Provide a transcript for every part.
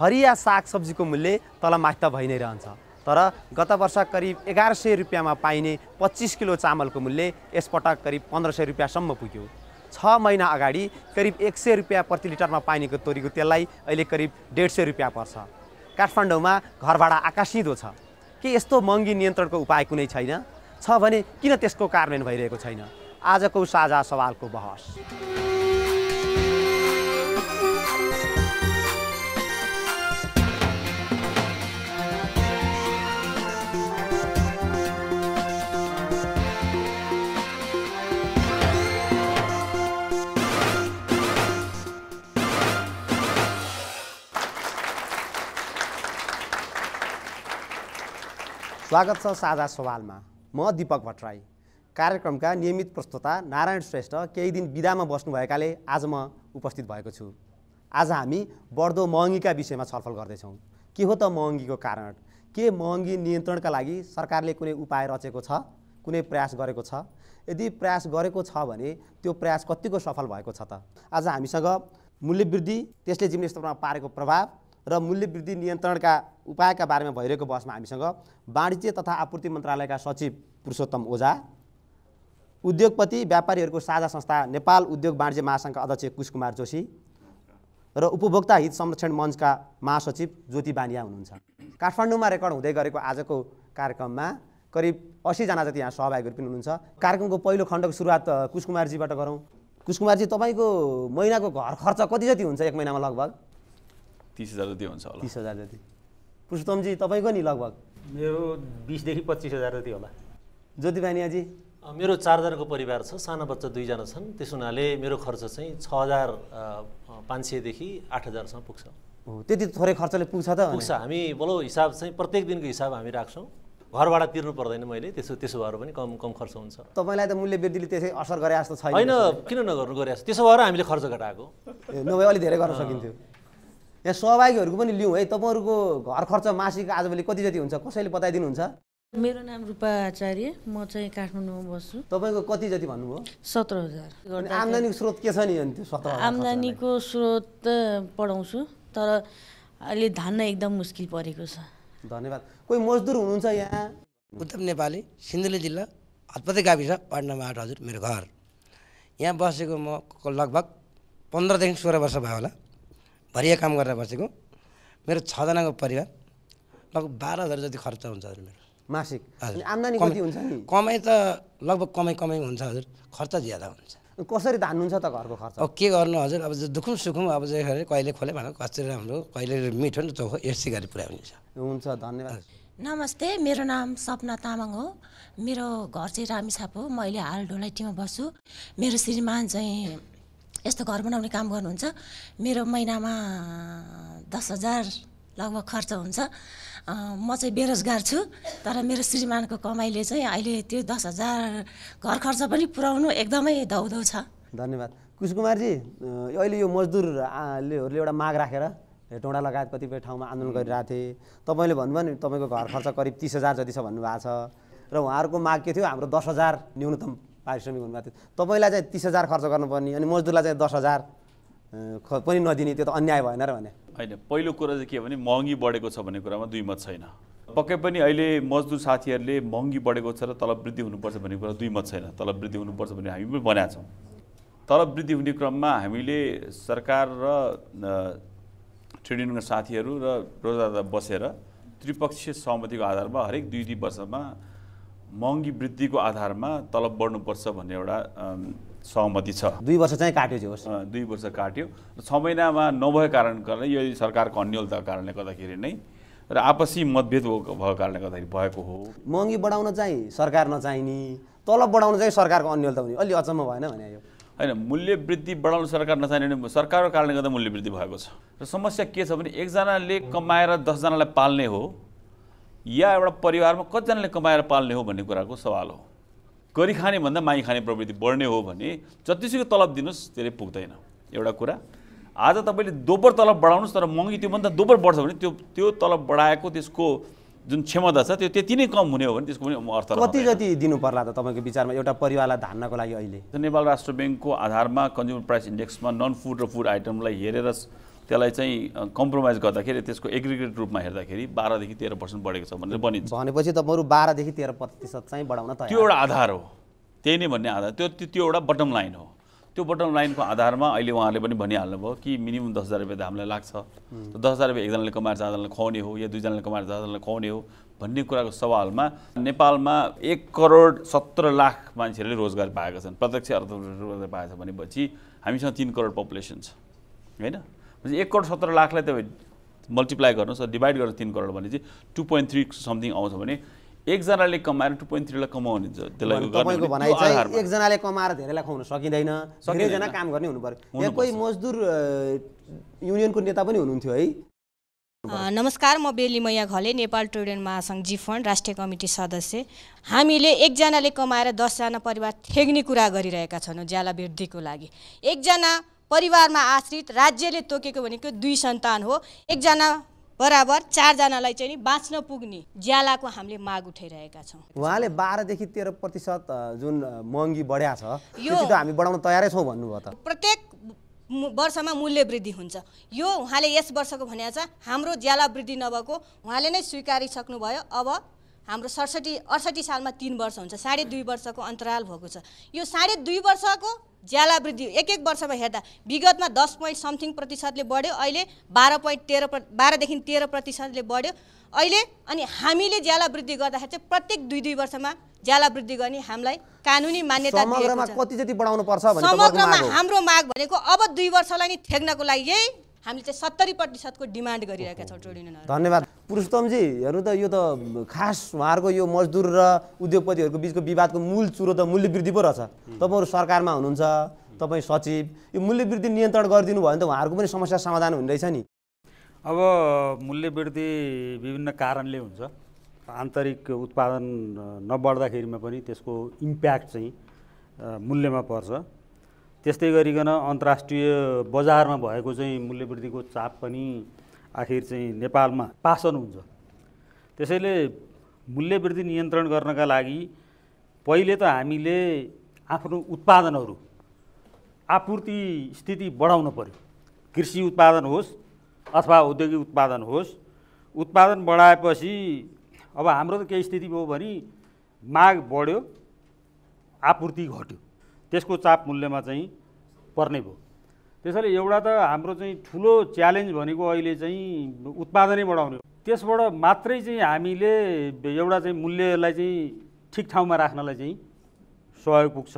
हरिया सागसब्जीको मूल्य तल त भइ नै रहन्छ तर गत वर्ष करिब एघार सय रुपियाँमा पाइने पच्चिस किलो चामलको मूल्य यसपटक करिब पन्ध्र सय रुपियाँसम्म पुग्यो छ महिना अगाडि करिब एक सय रुपियाँ प्रति लिटरमा पाइनेको तोरीको तेललाई अहिले करिब डेढ सय रुपियाँ पर्छ काठमाडौँमा घर भाडा आकाशिँदो छ के यस्तो महँगी नियन्त्रणको उपाय कुनै छैन छ भने किन त्यसको कार्यान्वयन भइरहेको छैन आजको साझा सवालको बहस स्वागत छ साझा सवालमा म दिपक भट्टराई कार्यक्रमका नियमित प्रस्तोता नारायण श्रेष्ठ केही दिन बिदामा बस्नुभएकाले आज म उपस्थित भएको छु आज हामी बढ्दो महँगीका विषयमा छलफल गर्दैछौँ के हो त महँगीको कारण के महँगी नियन्त्रणका लागि सरकारले कुनै उपाय रचेको छ कुनै प्रयास गरेको छ यदि प्रयास गरेको छ भने त्यो प्रयास कतिको सफल भएको छ त आज हामीसँग मूल्यवृद्धि त्यसले जीवनस्तरमा पारेको प्रभाव र मूल्यवृद्धि नियन्त्रणका उपायका बारेमा भइरहेको बहसमा हामीसँग वाणिज्य तथा आपूर्ति मन्त्रालयका सचिव पुरुषोत्तम ओझा उद्योगपति व्यापारीहरूको साझा संस्था नेपाल उद्योग वाणिज्य महासङ्घका अध्यक्ष कुशकुमार जोशी र उपभोक्ता हित संरक्षण मञ्चका महासचिव ज्योति बानिया हुनुहुन्छ काठमाडौँमा रेकर्ड हुँदै गरेको आजको कार्यक्रममा करिब असीजना जति यहाँ सहभागीहरू पनि हुनुहुन्छ कार्यक्रमको पहिलो खण्डको सुरुवात कुशकुमारजीबाट गरौँ कुशकुमारजी तपाईँको महिनाको घर खर्च कति जति हुन्छ एक महिनामा लगभग तिस हजार जति हुन्छ होला तिस हजार जति पुरुषोत्तमजी तपाईँको नि लगभग मेरो बिसदेखि पच्चिस हजार जति होला ज्योति भानियाजी मेरो चारजनाको परिवार छ साना बच्चा दुईजना छन् त्यस हुनाले मेरो खर्च चाहिँ छ हजार पाँच सयदेखि आठ हजारसम्म पुग्छ त्यति थोरै खर्चले पुग्छ त पुग्छ हामी बलो हिसाब चाहिँ प्रत्येक दिनको हिसाब हामी राख्छौँ घरबाट तिर्नु पर्दैन मैले त्यसो त्यसो भएर पनि कम कम खर्च हुन्छ तपाईँलाई त मूल्य वृद्धिले त्यसै असर गरे जस्तो छैन होइन किन नगर्नु गरे जस्तो त्यसो भएर हामीले खर्च घटाएको नभए अलिक धेरै गर्न सकिन्थ्यो यहाँ सहभागीहरूको पनि लिउँ है तपाईँहरूको घर खर्च मासिक आजभोलि कति जति हुन्छ कसैले बताइदिनुहुन्छ मेरो नाम रूपा आचार्य म चाहिँ काठमाडौँमा बस्छु तपाईँको कति जति भन्नुभयो सत्र हजार आम्दानीको स्रोत के छ नि अनि त्यो आम्दानीको स्रोत पढाउँछु तर अहिले धान्न एकदम मुस्किल परेको छ धन्यवाद कोही मजदुर हुनुहुन्छ यहाँ उत्तम नेपाली सिन्धुली जिल्ला हतपते गाविस वार्ड नम्बर आठ हजुर मेरो घर यहाँ बसेको म लगभग पन्ध्रदेखि सोह्र वर्ष भयो होला भरिया काम गरेर बसेको मेरो छजनाको परिवार लगभग बाह्र हजार जति खर्च हुन्छ हजुर मेरो मासिक आम्दानी कति हुन्छ नि कमाइ त लगभग कमाइ कमाइ हुन्छ हजुर खर्च ज्यादा हुन्छ कसरी धान्नुहुन्छ त घरको खर्च अब के गर्नु हजुर अब दुखौँ सुखौँ अब जे कहिले खोले भनेर कसरी राम्रो कहिले मिठो नि चोखो यसै गरी पुऱ्यायो हुन्छ हुन्छ धन्यवाद नमस्ते मेरो नाम सपना तामाङ हो मेरो घर चाहिँ रामिछाप हो मैले हाल ढोलाइटीमा बस्छु मेरो श्रीमान चाहिँ यस्तो घर बनाउने काम गर्नुहुन्छ मेरो महिनामा दस हजार लगभग खर्च हुन्छ म चाहिँ बेरोजगार छु तर मेरो श्रीमानको कमाइले चाहिँ अहिले त्यो दस हजार घर खर्च पनि पुऱ्याउनु एकदमै धौधौ छ धन्यवाद कुशकुमारजी अहिले यो मजदुरहरूले एउटा माग राखेर टोडा लगायत कतिपय ठाउँमा आन्दोलन गरिरहेको थिएँ तपाईँले भन्नुभयो नि तपाईँको घर खर्च करिब तिस हजार जति छ भन्नुभएको छ र उहाँहरूको माग के थियो हाम्रो दस हजार न्यूनतम पारिश्रमिक हुनुभएको थियो तपाईँलाई चाहिँ तिस हजार खर्च गर्नुपर्ने अनि मजदुरलाई चाहिँ दस हजार पनि नदिने त्यो त अन्याय भएन र भने होइन पहिलो कुरा चाहिँ के भने महँगी बढेको छ भन्ने कुरामा दुई मत छैन पक्कै पनि अहिले मजदुर साथीहरूले महँगी बढेको छ र तलब वृद्धि हुनुपर्छ भन्ने कुरा दुई मत छैन तलब वृद्धि हुनुपर्छ भन्ने हामी पनि भनेका छौँ तलब वृद्धि हुने क्रममा हामीले सरकार र ट्रेड युनियनका साथीहरू र रोजगार बसेर त्रिपक्षीय सहमतिको आधारमा हरेक दुई दुई वर्षमा महँगी वृद्धिको आधारमा तलब बढ्नुपर्छ भन्ने एउटा सहमति छ दुई वर्ष चाहिँ काट्यो जो दुई वर्ष काट्यो र छ महिनामा नभएको कारणले यो सरकारको अन्यलताको कारणले गर्दाखेरि नै र आपसी मतभेद भएको कारणले गर्दाखेरि भएको हो महँगी बढाउन चाहिँ सरकार नचाहिने तलब बढाउन चाहिँ सरकारको अन्यलता हुने अलि अचम्म भएन भने यो होइन मूल्य वृद्धि बढाउन सरकार नचाहिने भने सरकारको कारणले गर्दा मूल्य वृद्धि भएको छ र समस्या के छ भने एकजनाले कमाएर दसजनालाई पाल्ने हो या एउटा परिवारमा कतिजनाले कमाएर पाल्ने हो भन्ने कुराको सवाल हो गरी भन्दा माई खाने प्रवृत्ति बढ्ने हो भने जतिसुकै तलब दिनुहोस् त्यसले पुग्दैन एउटा कुरा आज तपाईँले दोब्बर तलब बढाउनुहोस् तर महँगी त्योभन्दा दोब्बर बढ्छ भने त्यो त्यो तलब बढाएको त्यसको जुन क्षमता छ त्यो त्यति नै कम हुने हो भने त्यसको पनि अर्थ कति कति दिनु पर्ला त तपाईँको विचारमा एउटा परिवारलाई धान्नको लागि अहिले नेपाल राष्ट्र ब्याङ्कको आधारमा कन्ज्युमर प्राइस इन्डेक्समा नन फुड र फुड आइटमलाई हेरेर त्यसलाई चाहिँ कम्प्रोमाइज गर्दाखेरि त्यसको एग्रिगेट रूपमा हेर्दाखेरि बाह्रदेखि तेह्र पर्सेन्ट बढेको छ भनेर बनिन्छ भनेपछि तपाईँहरू बाह्रदेखि तेह्र प्रतिशत चाहिँ बढाउन त त्यो एउटा आधार हो त्यही नै भन्ने आधार त्यो त्यो एउटा बटम लाइन हो त्यो बटम लाइनको आधारमा अहिले उहाँहरूले पनि भनिहाल्नुभयो कि मिनिमम दस हजार रुपियाँ त हामीलाई लाग्छ दस हजार रुपियाँ एकजनाले कमाएर जाँदालाई खुवाउने हो या दुईजनाले कमाएर जाँदालाई खुवाउने हो भन्ने कुराको सवालमा नेपालमा एक करोड सत्र लाख मान्छेहरूले रोजगार पाएका छन् प्रत्यक्ष अर्थ रोजगार छ भनेपछि हामीसँग तिन करोड पपुलेसन छ होइन भनेपछि एक करोड सत्र लाखलाई तपाईँ मल्टिप्लाई गर्नुहोस् डिभाइड गरेर तिन करोड भनेपछि टु पोइन्ट थ्री समथिङ आउँछ भने एकजनाले कमाएर टु पोइन्ट थ्रीलाई कमाउने त्यसलाई तपाईँको भनाइ चाहिँ एकजनाले कमाएर धेरैलाई खुवाउन सकिँदैन सबैजना काम गर्ने हुनु पऱ्यो कोही मजदुर युनियनको नेता पनि हुनुहुन्थ्यो है नमस्कार म बेली बेलीमैया घले नेपाल ट्रेडियन महासङ्घ जी फन्ड राष्ट्रिय कमिटी सदस्य हामीले एकजनाले कमाएर दसजना परिवार ठेग्ने कुरा गरिरहेका छैनौँ ज्याला वृद्धिको लागि एकजना परिवारमा आश्रित राज्यले तोकेको भनेको दुई सन्तान हो एकजना बराबर चारजनालाई चाहिँ नि बाँच्न पुग्ने ज्यालाको हामीले माग उठाइरहेका छौँ उहाँले बाह्रदेखि तेह्र प्रतिशत जुन महँगी बढ्या छ यो हामी बढाउन तयारै छौँ भन्नुभयो त प्रत्येक वर्षमा मूल्य वृद्धि हुन्छ यो उहाँले यस वर्षको भन्या छ हाम्रो ज्याला वृद्धि नभएको उहाँले नै स्वीकारिसक्नुभयो अब हाम्रो सडसठी अडसठी सालमा तिन वर्ष हुन्छ साढे दुई वर्षको अन्तराल भएको छ यो साढे दुई वर्षको ज्याला वृद्धि एक एक वर्षमा हेर्दा विगतमा दस पोइन्ट समथिङ प्रतिशतले बढ्यो अहिले बाह्र पोइन्ट तेह्र प्र बाह्रदेखि तेह्र प्रतिशतले बढ्यो अहिले अनि हामीले ज्याला वृद्धि गर्दाखेरि चाहिँ प्रत्येक दुई दुई वर्षमा ज्याला वृद्धि गर्ने हामीलाई कानुनी मान्यता समग्रमा हाम्रो माग भनेको अब दुई वर्षलाई नि थ्याक्नको लागि यही हामीले चाहिँ सत्तरी प्रतिशतको डिमान्ड गरिरहेका छौँ ट्रेड युनियनहरू धन्यवाद पुरुषोत्तमजी हेर्नु त यो त खास उहाँहरूको यो मजदुर र उद्योगपतिहरूको बिचको विवादको मूल चुरो त मूल्य वृद्धि पो रहेछ तपाईँहरू सरकारमा हुनुहुन्छ तपाईँ सचिव यो मूल्य वृद्धि नियन्त्रण गरिदिनु भयो भने त उहाँहरूको पनि समस्या समाधान हुने रहेछ नि अब मूल्य वृद्धि विभिन्न कारणले हुन्छ आन्तरिक उत्पादन नबढ्दाखेरिमा पनि त्यसको इम्प्याक्ट चाहिँ मूल्यमा पर्छ त्यस्तै गरिकन अन्तर्राष्ट्रिय बजारमा भएको चाहिँ मूल्यवृद्धिको चाप पनि आखिर चाहिँ नेपालमा पासन हुन्छ त्यसैले मूल्यवृद्धि नियन्त्रण गर्नका लागि पहिले त हामीले आफ्नो उत्पादनहरू आपूर्ति स्थिति बढाउन पऱ्यो कृषि उत्पादन होस् अथवा औद्योगिक उत्पादन होस् उत्पादन बढाएपछि अब हाम्रो त केही स्थिति भयो भने माग बढ्यो आपूर्ति घट्यो त्यसको चाप मूल्यमा चाहिँ पर्ने भयो त्यसैले एउटा त हाम्रो चाहिँ ठुलो च्यालेन्ज भनेको अहिले चाहिँ उत्पादनै बढाउने हो त्यसबाट मात्रै चाहिँ हामीले एउटा चाहिँ मूल्यलाई चाहिँ ठिक ठाउँमा राख्नलाई चाहिँ सहयोग पुग्छ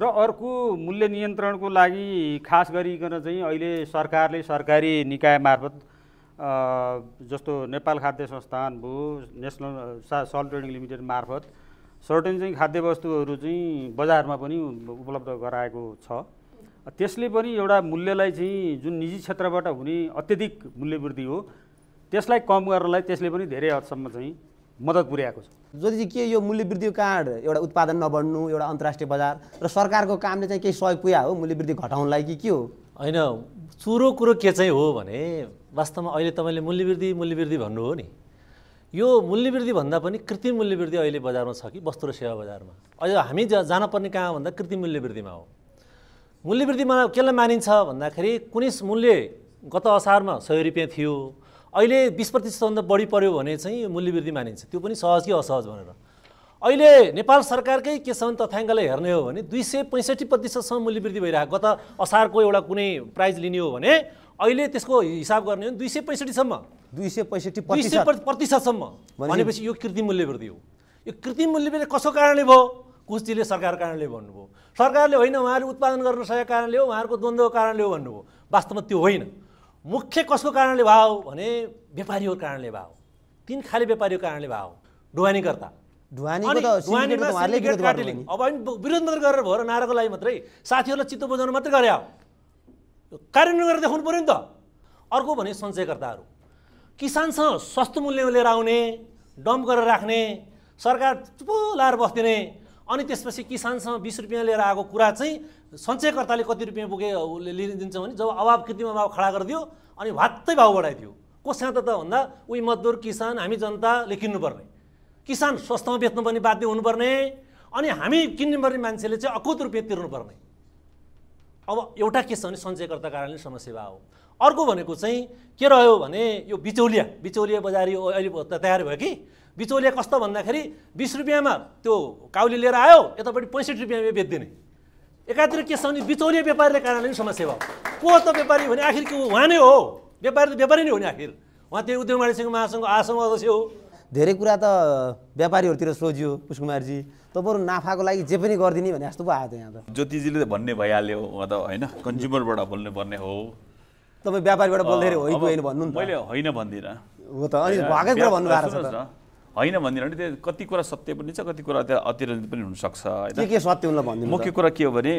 र अर्को मूल्य नियन्त्रणको लागि खास गरिकन चाहिँ अहिले सरकारले सरकारी निकाय मार्फत जस्तो नेपाल खाद्य संस्थान भयो नेसनल सल्ट ट्रेडिङ लिमिटेड मार्फत सर्टेन चाहिँ खाद्यवस्तुहरू चाहिँ बजारमा पनि उपलब्ध गराएको छ त्यसले पनि एउटा मूल्यलाई चाहिँ जुन निजी क्षेत्रबाट हुने अत्यधिक मूल्य वृद्धि हो त्यसलाई कम गर्नलाई त्यसले पनि धेरै हदसम्म चाहिँ मद्दत पुर्याएको छ जति चाहिँ के यो मूल्यवृद्धि कार्ड एउटा उत्पादन नबढ्नु एउटा अन्तर्राष्ट्रिय बजार र सरकारको कामले चाहिँ केही सहयोग पुग्या हो मूल्यवृद्धि घटाउनलाई कि के हो होइन चुरो कुरो के चाहिँ हो भने वास्तवमा अहिले तपाईँले मूल्यवृद्धि मूल्यवृद्धि भन्नु हो नि यो मूल्यवृद्धि भन्दा पनि कृत्रिम मूल्यवृद्धि अहिले बजारमा छ कि वस्तु र सेवा बजारमा अहिले हामी जा जानुपर्ने कहाँ भन्दा कृत्रिम मूल्यवृद्धिमा हो मूल्यवृद्धिमा केलाई मानिन्छ भन्दाखेरि कुनै मूल्य गत असारमा सय रुपियाँ थियो अहिले बिस प्रतिशतभन्दा बढी पऱ्यो भने चाहिँ मूल्यवृद्धि मानिन्छ त्यो पनि सहज कि असहज भनेर अहिले नेपाल सरकारकै के छ भने तथ्याङ्कलाई हेर्ने हो भने दुई सय पैँसठी प्रतिशतसम्म मूल्यवृद्धि भइरहेको गत असारको एउटा कुनै प्राइज लिने हो भने अहिले त्यसको हिसाब गर्ने हो भने दुई सय पैँसठीसम्म दुई सय पैँसठी दुई सय प्रतिशतसम्म भनेपछि यो कृत्रिम मूल्य वृद्धि हो यो कृत्रिम मूल्य वृद्धि कसको कारणले भयो कुस्तीले सरकार कारणले भन्नुभयो सरकारले होइन उहाँले उत्पादन गर्न सकेको कारणले हो उहाँहरूको द्वन्द्वको कारणले हो भन्नुभयो वास्तवमा त्यो होइन मुख्य कसको कारणले भयो भने व्यापारीको कारणले भयो तिन खाले व्यापारीको कारणले भयो ढुवानीकर्ता अब विरोध मात्र गरेर भयो र नाराको लागि मात्रै साथीहरूलाई चित्त बुझाउन मात्रै गरे हो कार्यान्वयन गरेर देखाउनु पऱ्यो नि त अर्को भने सञ्चयकर्ताहरू किसानसँग सस्तो मूल्यमा लिएर आउने डम्प गरेर राख्ने सरकार चुपो लाएर बस्दिने अनि त्यसपछि किसानसँग बिस रुपियाँ लिएर आएको कुरा चाहिँ सञ्चयकर्ताले कति रुपियाँ पुगे लिदिन्छ भने जब अभाव कृतिमा अभाव खडा गरिदियो अनि भात्तै भाव बढाइदियो कसँग त त भन्दा उही मजदुर किसान हामी जनताले किन्नुपर्ने किसान सस्तोमा बेच्नुपर्ने बाध्य हुनुपर्ने अनि हामी किन्नुपर्ने मान्छेले चाहिँ अकुत रुपियाँ तिर्नुपर्ने अब एउटा के छ भने सञ्चयकर्ता कारणले समस्या भयो अर्को भनेको चाहिँ के रह्यो भने यो बिचौलिया बिचौलिया बजार यो अहिले त तयार भयो कि बिचौलिया कस्तो भन्दाखेरि बिस रुपियाँमा त्यो काउली लिएर आयो यतापट्टि पैँसठी रुपियाँमा बेच्दिने एकातिर के छ भने बिचौलिया व्यापारीले कारणले पनि समस्या भयो को त व्यापारी भने आखिर के उहाँ नै हो व्यापारी त व्यापारी नै हो नि आखिर उहाँ त्यही उद्योग वाणिज्य महासङ्घको आसङ्घ अध्यक्ष हो धेरै कुरा त व्यापारीहरूतिर सोझ्यो पुष्कुमारजी तपाईँहरू नाफाको लागि जे पनि गरिदिने भने जस्तो पो आयो त यहाँ त ज्योतिजीले त भन्ने भइहाल्यो उहाँ त होइन कन्ज्युमरबाट बोल्नुपर्ने हो तपाईँ व्यापारीबाट बोल्दाखेरि होइन होइन भन्नु मैले होइन भन्दिनँ हो त अनि भएकै कुरा भएको छ होइन भन्दिनँ त्यो कति कुरा सत्य पनि छ कति कुरा त्यहाँ अतिरञ्जित पनि हुनसक्छ के के सत्य उनलाई भनिदिनु मुख्य कुरा के हो भने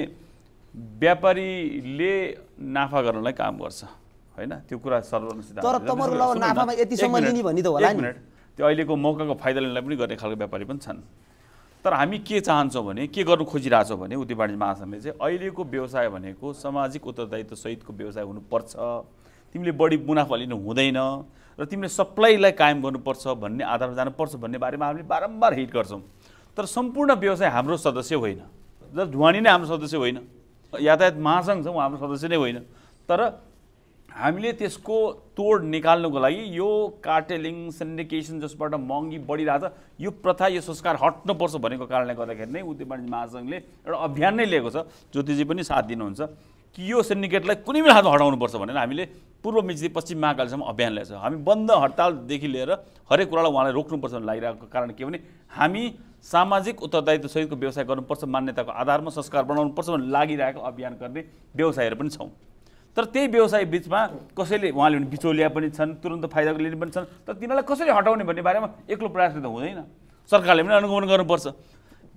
व्यापारीले नाफा गर्नलाई काम गर्छ होइन त्यो कुरा सर्वसित तर नाफामा त होला नि त्यो अहिलेको मौकाको फाइदा लिनलाई पनि गर्ने खालको व्यापारी पनि छन् तर हामी के चाहन्छौँ भने के गर्नु खोजिरहेछौँ भने उद्योग वाणिज्य महासङ्घले चाहिँ अहिलेको व्यवसाय भनेको सामाजिक उत्तरदायित्व सहितको व्यवसाय हुनुपर्छ तिमीले बढी मुनाफा लिनु हुँदैन र तिमीले सप्लाईलाई कायम गर्नुपर्छ भन्ने आधारमा जानुपर्छ भन्ने बारेमा हामीले बारम्बार हिट गर्छौँ तर सम्पूर्ण व्यवसाय हाम्रो सदस्य होइन ढुवानी नै हाम्रो सदस्य होइन यातायात महासङ्घ छ उहाँ हाम्रो सदस्य नै होइन तर हामीले त्यसको तोड निकाल्नुको लागि यो कार्टेलिङ सेन्डिकेसन जसबाट महँगी बढिरहेको छ यो प्रथा यो संस्कार हट्नुपर्छ भनेको कारणले गर्दाखेरि नै उद्योग वाणिज्य महासङ्घले एउटा अभियान नै लिएको छ ज्योतिजी पनि साथ दिनुहुन्छ कि यो सेन्डिकेटलाई कुनै पनि हातमा हटाउनुपर्छ भनेर हामीले पूर्व मिजी पश्चिम महाकालसम्म अभियान ल्याएको छ हामी बन्द हडतालदेखि लिएर हरेक कुरालाई उहाँलाई रोक्नुपर्छ भन्ने लागिरहेको कारण के भने हामी सामाजिक उत्तरदायित्व सहितको व्यवसाय गर्नुपर्छ मान्यताको आधारमा संस्कार बनाउनुपर्छ भन्ने लागिरहेको अभियान गर्ने व्यवसायहरू पनि छौँ तर त्यही व्यवसाय बिचमा कसैले उहाँले भने बिचौलिया पनि छन् तुरन्त फाइदाको लिने पनि छन् तर तिनीहरूलाई कसरी हटाउने भन्ने बारेमा एक्लो प्रयास त हुँदैन सरकारले पनि अनुगमन गर्नुपर्छ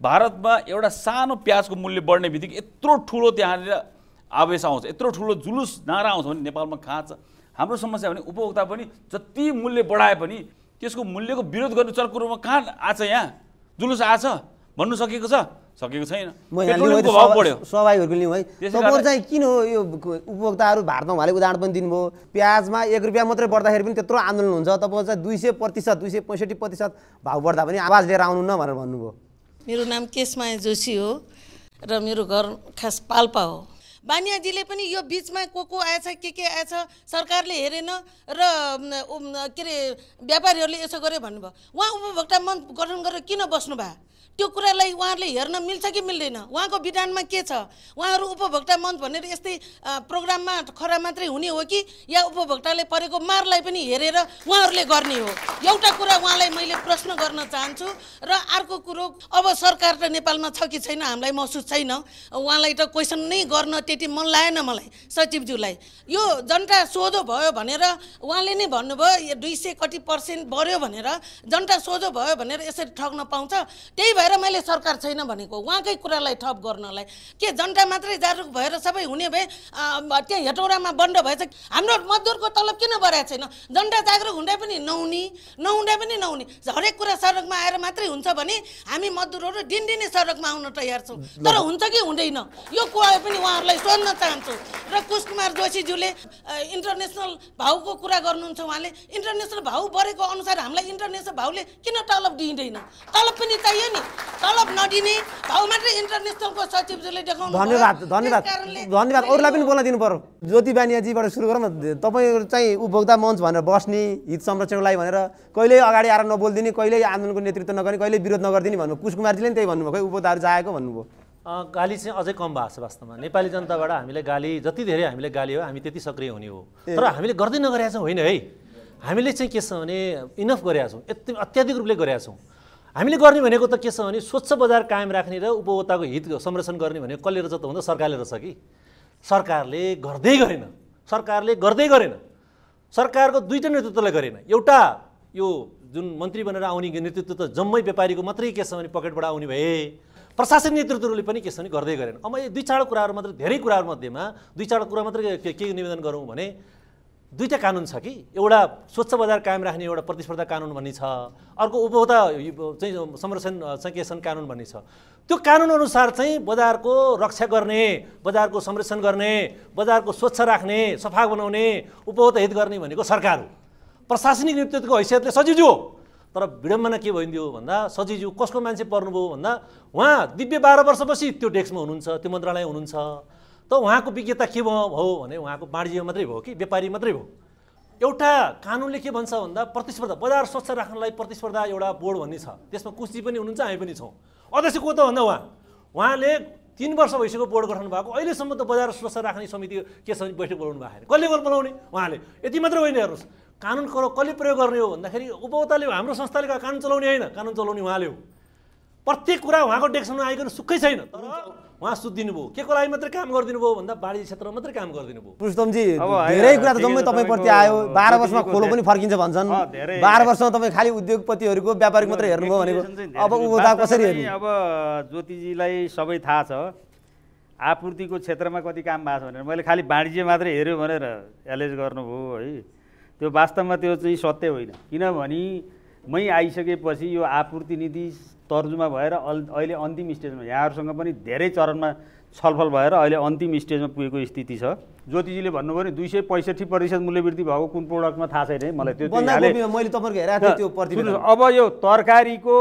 भारतमा एउटा सानो प्याजको मूल्य बढ्ने बित्तिकै यत्रो ठुलो त्यहाँनिर आवेश आउँछ यत्रो ठुलो जुलुस नारा आउँछ भने नेपालमा खाँछ हाम्रो समस्या भने उपभोक्ता पनि जति मूल्य बढाए पनि त्यसको मूल्यको विरोध गर्ने चर्को रूपमा कहाँ आछ यहाँ जुलुस आछ भन्नु सकेको छ सकेको छैन स्वाभाविकहरूको लिउँ है तपाईँहरू चाहिँ किन हो यो उपभोक्ताहरू भारतमा उहाँले उदाहरण पनि दिनुभयो प्याजमा एक रुपियाँ मात्रै बढ्दाखेरि पनि त्यत्रो आन्दोलन हुन्छ तपाईँ चाहिँ दुई सय प्रतिशत दुई सय पैँसठी प्रतिशत भाउ बढ्दा पनि आवाज लिएर आउनु न भनेर भन्नुभयो मेरो नाम केशमाया जोशी हो र मेरो घर खास पाल्पा हो बानियाजीले पनि यो बिचमा को को आएछ के के आएछ सरकारले हेरेन र के अरे व्यापारीहरूले यसो गर्यो भन्नुभयो उहाँ उपभोक्ता मन गठन गरेर किन बस्नु भयो त्यो कुरालाई उहाँहरूले हेर्न मिल्छ कि मिल्दैन उहाँको विधानमा के छ उहाँहरू उपभोक्ता मञ्च भनेर यस्तै प्रोग्राममा खरा मात्रै हुने हो कि या उपभोक्ताले परेको मारलाई पनि हेरेर उहाँहरूले गर्ने हो एउटा कुरा उहाँलाई मैले प्रश्न गर्न चाहन्छु र अर्को कुरो अब सरकार त नेपालमा छ कि छैन हामीलाई महसुस छैन उहाँलाई त क्वेसन नै गर्न त्यति मन लागेन मलाई सचिवज्यूलाई यो जनता सोझो भयो भनेर उहाँले नै भन्नुभयो दुई सय कति पर्सेन्ट बढ्यो भनेर जनता सोझो भयो भनेर यसरी ठग्न पाउँछ त्यही भएर भएर मैले सरकार छैन भनेको उहाँकै कुरालाई ठप गर्नलाई के जनता मात्रै जागरुक भएर सबै हुने भए त्यहाँ हेटौडामा बन्द भएछ हाम्रो मजदुरको तलब किन बढाएको छैन जनता जागरुक हुँदै पनि नहुने नहुँदा पनि नहुने हरेक कुरा सडकमा आएर मात्रै हुन्छ भने हामी मजदुरहरू दिनदिनै सडकमा आउन तयार छौँ तर हुन्छ कि हुँदैन यो कुरा पनि उहाँहरूलाई सोध्न चाहन्छु र कुश कुमार जोशीज्यूले इन्टरनेसनल भाउको कुरा गर्नुहुन्छ उहाँले इन्टरनेसनल भाउ बढेको अनुसार हामीलाई इन्टरनेसनल भाउले किन तलब दिँदैन तलब पनि चाहियो नि तलब नदिने इन्टरनेसनलको सचिवजीले देखाउनु धन्यवाद धन्यवाद धन्यवाद अरूलाई पनि बोल्न दिनु पर्यो ज्योति बानियाजीबाट सुरु गरौँ न तपाईँहरू चाहिँ उपभोक्ता मञ्च भनेर बस्ने हित संरक्षणको लागि भनेर कहिले अगाडि आएर नबोलिदिने कहिल्यै आन्दोलनको नेतृत्व नगर्ने कहिले विरोध नगरिदिने भन्नु कुमारजीले नि त्यही भन्नुभयो उपभोक्ताहरू चाहेको भन्नुभयो गाली चाहिँ अझै कम भएको छ वास्तवमा नेपाली जनताबाट हामीलाई गाली जति धेरै हामीले गाली हो हामी त्यति सक्रिय हुने हो तर हामीले गर्दै नगरेका छौँ होइन है हामीले चाहिँ के छ भने इनफ गरेका छौँ यति अत्याधिक रूपले गरेका छौँ हामीले गर्ने भनेको त के छ भने स्वच्छ बजार कायम राख्ने र उपभोक्ताको हित संरक्षण गर्ने भनेको कसले रहेछ त भन्दा सरकारले रहेछ कि सरकारले गर्दै गरेन सरकारले गर्दै गरेन सरकारको दुईवटा नेतृत्वले गरेन एउटा यो जुन मन्त्री बनेर आउने नेतृत्व त जम्मै व्यापारीको मात्रै के छ भने पकेटबाट आउने भए प्रशासनिक नेतृत्वले पनि के छ भने गर्दै गरेन अब यो दुई चारवटा कुराहरू मात्र धेरै कुराहरू मध्येमा दुई चारवटा कुरा मात्रै के निवेदन गरौँ भने दुईवटा कानुन छ कि एउटा स्वच्छ बजार कायम राख्ने एउटा प्रतिस्पर्धा कानुन भन्ने छ अर्को उपभोक्ता चाहिँ संरक्षण छन् कानुन भन्ने छ त्यो कानुनअनुसार चाहिँ बजारको रक्षा गर्ने बजारको संरक्षण गर्ने बजारको स्वच्छ राख्ने सफा बनाउने उपभोक्ता हित गर्ने भनेको सरकार हो प्रशासनिक नेतृत्वको हैसियतले सजिजु हो तर विडम्बना के भइदियो भन्दा सजिजु कसको मान्छे पर्नुभयो भन्दा उहाँ दिव्य बाह्र वर्षपछि त्यो डेस्कमा हुनुहुन्छ त्यो मन्त्रालय हुनुहुन्छ त उहाँको विज्ञता के भयो भयो भने उहाँको वाणिज्य मात्रै भयो कि व्यापारी मात्रै भयो एउटा कानुनले के भन्छ भन्दा प्रतिस्पर्धा बजार स्वच्छ राख्नलाई प्रतिस्पर्धा एउटा बोर्ड भन्ने छ त्यसमा कुस्ती पनि हुनुहुन्छ हामी पनि छौँ अध्यक्ष को त भन्दा उहाँ उहाँले तिन वर्ष भइसक्यो बोर्ड गठन भएको अहिलेसम्म त बजार स्वच्छ राख्ने समिति के छ भने बैठक बोलाउनु भएको कसले गोल बोलाउने उहाँले यति मात्रै होइन हेर्नुहोस् कानुन करो कसले प्रयोग गर्ने हो भन्दाखेरि उपभोक्ताले हाम्रो संस्थाले कानुन चलाउने होइन कानुन चलाउने उहाँले हो प्रत्येक कुरा उहाँको डेस्कमा आइकन सुखै छैन तर उहाँ सुत्दिनु भयो के को लागि मात्रै काम गरिदिनु भयो भन्दा वाणिज्य क्षेत्रमा मात्रै काम गरिदिनु भयो पुरुषोत्तमजी धेरै कुरा त जम्मै तपाईँप्रति आयो बाह्र वर्षमा खोलो पनि फर्किन्छ भन्छन् बाह्र वर्षमा तपाईँ खालि उद्योगपतिहरूको व्यापारिक मात्रै हेर्नुभयो भनेको अब उपभोक्ता कसरी हेर्ने अब ज्योतिजीलाई सबै थाहा छ आपूर्तिको क्षेत्रमा कति काम भएको छ भनेर मैले खालि वाणिज्य मात्रै हेऱ्यो भनेर एलेज गर्नुभयो है त्यो वास्तवमा त्यो चाहिँ सत्य होइन किनभने मै आइसकेपछि यो आपूर्ति नीति तर्जुमा भएर अहिले अन्तिम स्टेजमा यहाँहरूसँग पनि धेरै चरणमा छलफल भएर अहिले अन्तिम स्टेजमा पुगेको स्थिति छ ज्योतिजीले भन्नुभयो नि दुई सय पैँसठी प्रतिशत मूल्यवृद्धि भएको कुन प्रोडक्टमा थाहा छैन मलाई त्यो मैले अब यो तरकारीको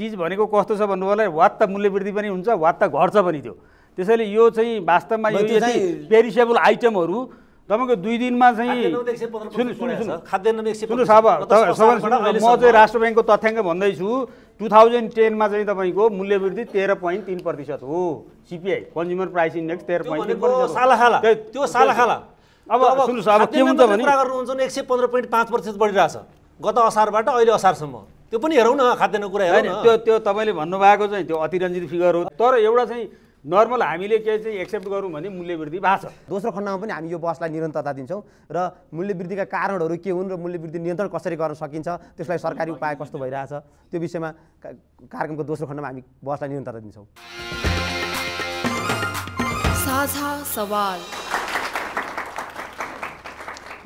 चिज भनेको कस्तो छ भन्नुभयो वात्त मूल्यवृद्धि पनि हुन्छ त घट्छ पनि त्यो त्यसैले यो चाहिँ वास्तवमा यो पेरिसेबल आइटमहरू तपाईँको दुई दिनमा चाहिँ म चाहिँ राष्ट्र ब्याङ्कको तथ्याङ्क भन्दैछु टु थाउजन्ड टेनमा चाहिँ तपाईँको मूल्यवृद्धि तेह्र पोइन्ट तिन प्रतिशत हो सिपिआई कन्ज्युमर प्राइस इन्डेक्स तेह्र पोइन्ट त्यो सालाखाला अब सुन्नुहोस् अब के हुन्छ भने गर्नुहुन्छ एक सय पन्ध्र पोइन्ट पाँच प्रतिशत बढिरहेछ गत असारबाट अहिले असारसम्म त्यो पनि हेरौँ न खाद्यान्न कुरा हेरौँ त्यो त्यो तपाईँले भन्नुभएको चाहिँ त्यो अतिरञ्जित फिगर हो तर एउटा चाहिँ नर्मल हामीले के चाहिँ एक्सेप्ट गरौँ भने मूल्य वृद्धि भएको छ दोस्रो खण्डमा पनि हामी यो बसलाई निरन्तरता दिन्छौँ र मूल्य वृद्धिका कारणहरू के हुन् र मूल्य वृद्धि नियन्त्रण कसरी गर्न सकिन्छ त्यसलाई सरकारी उपाय कस्तो भइरहेछ त्यो विषयमा कार्यक्रमको दोस्रो खण्डमा हामी बसलाई निरन्तरता दिन्छौँ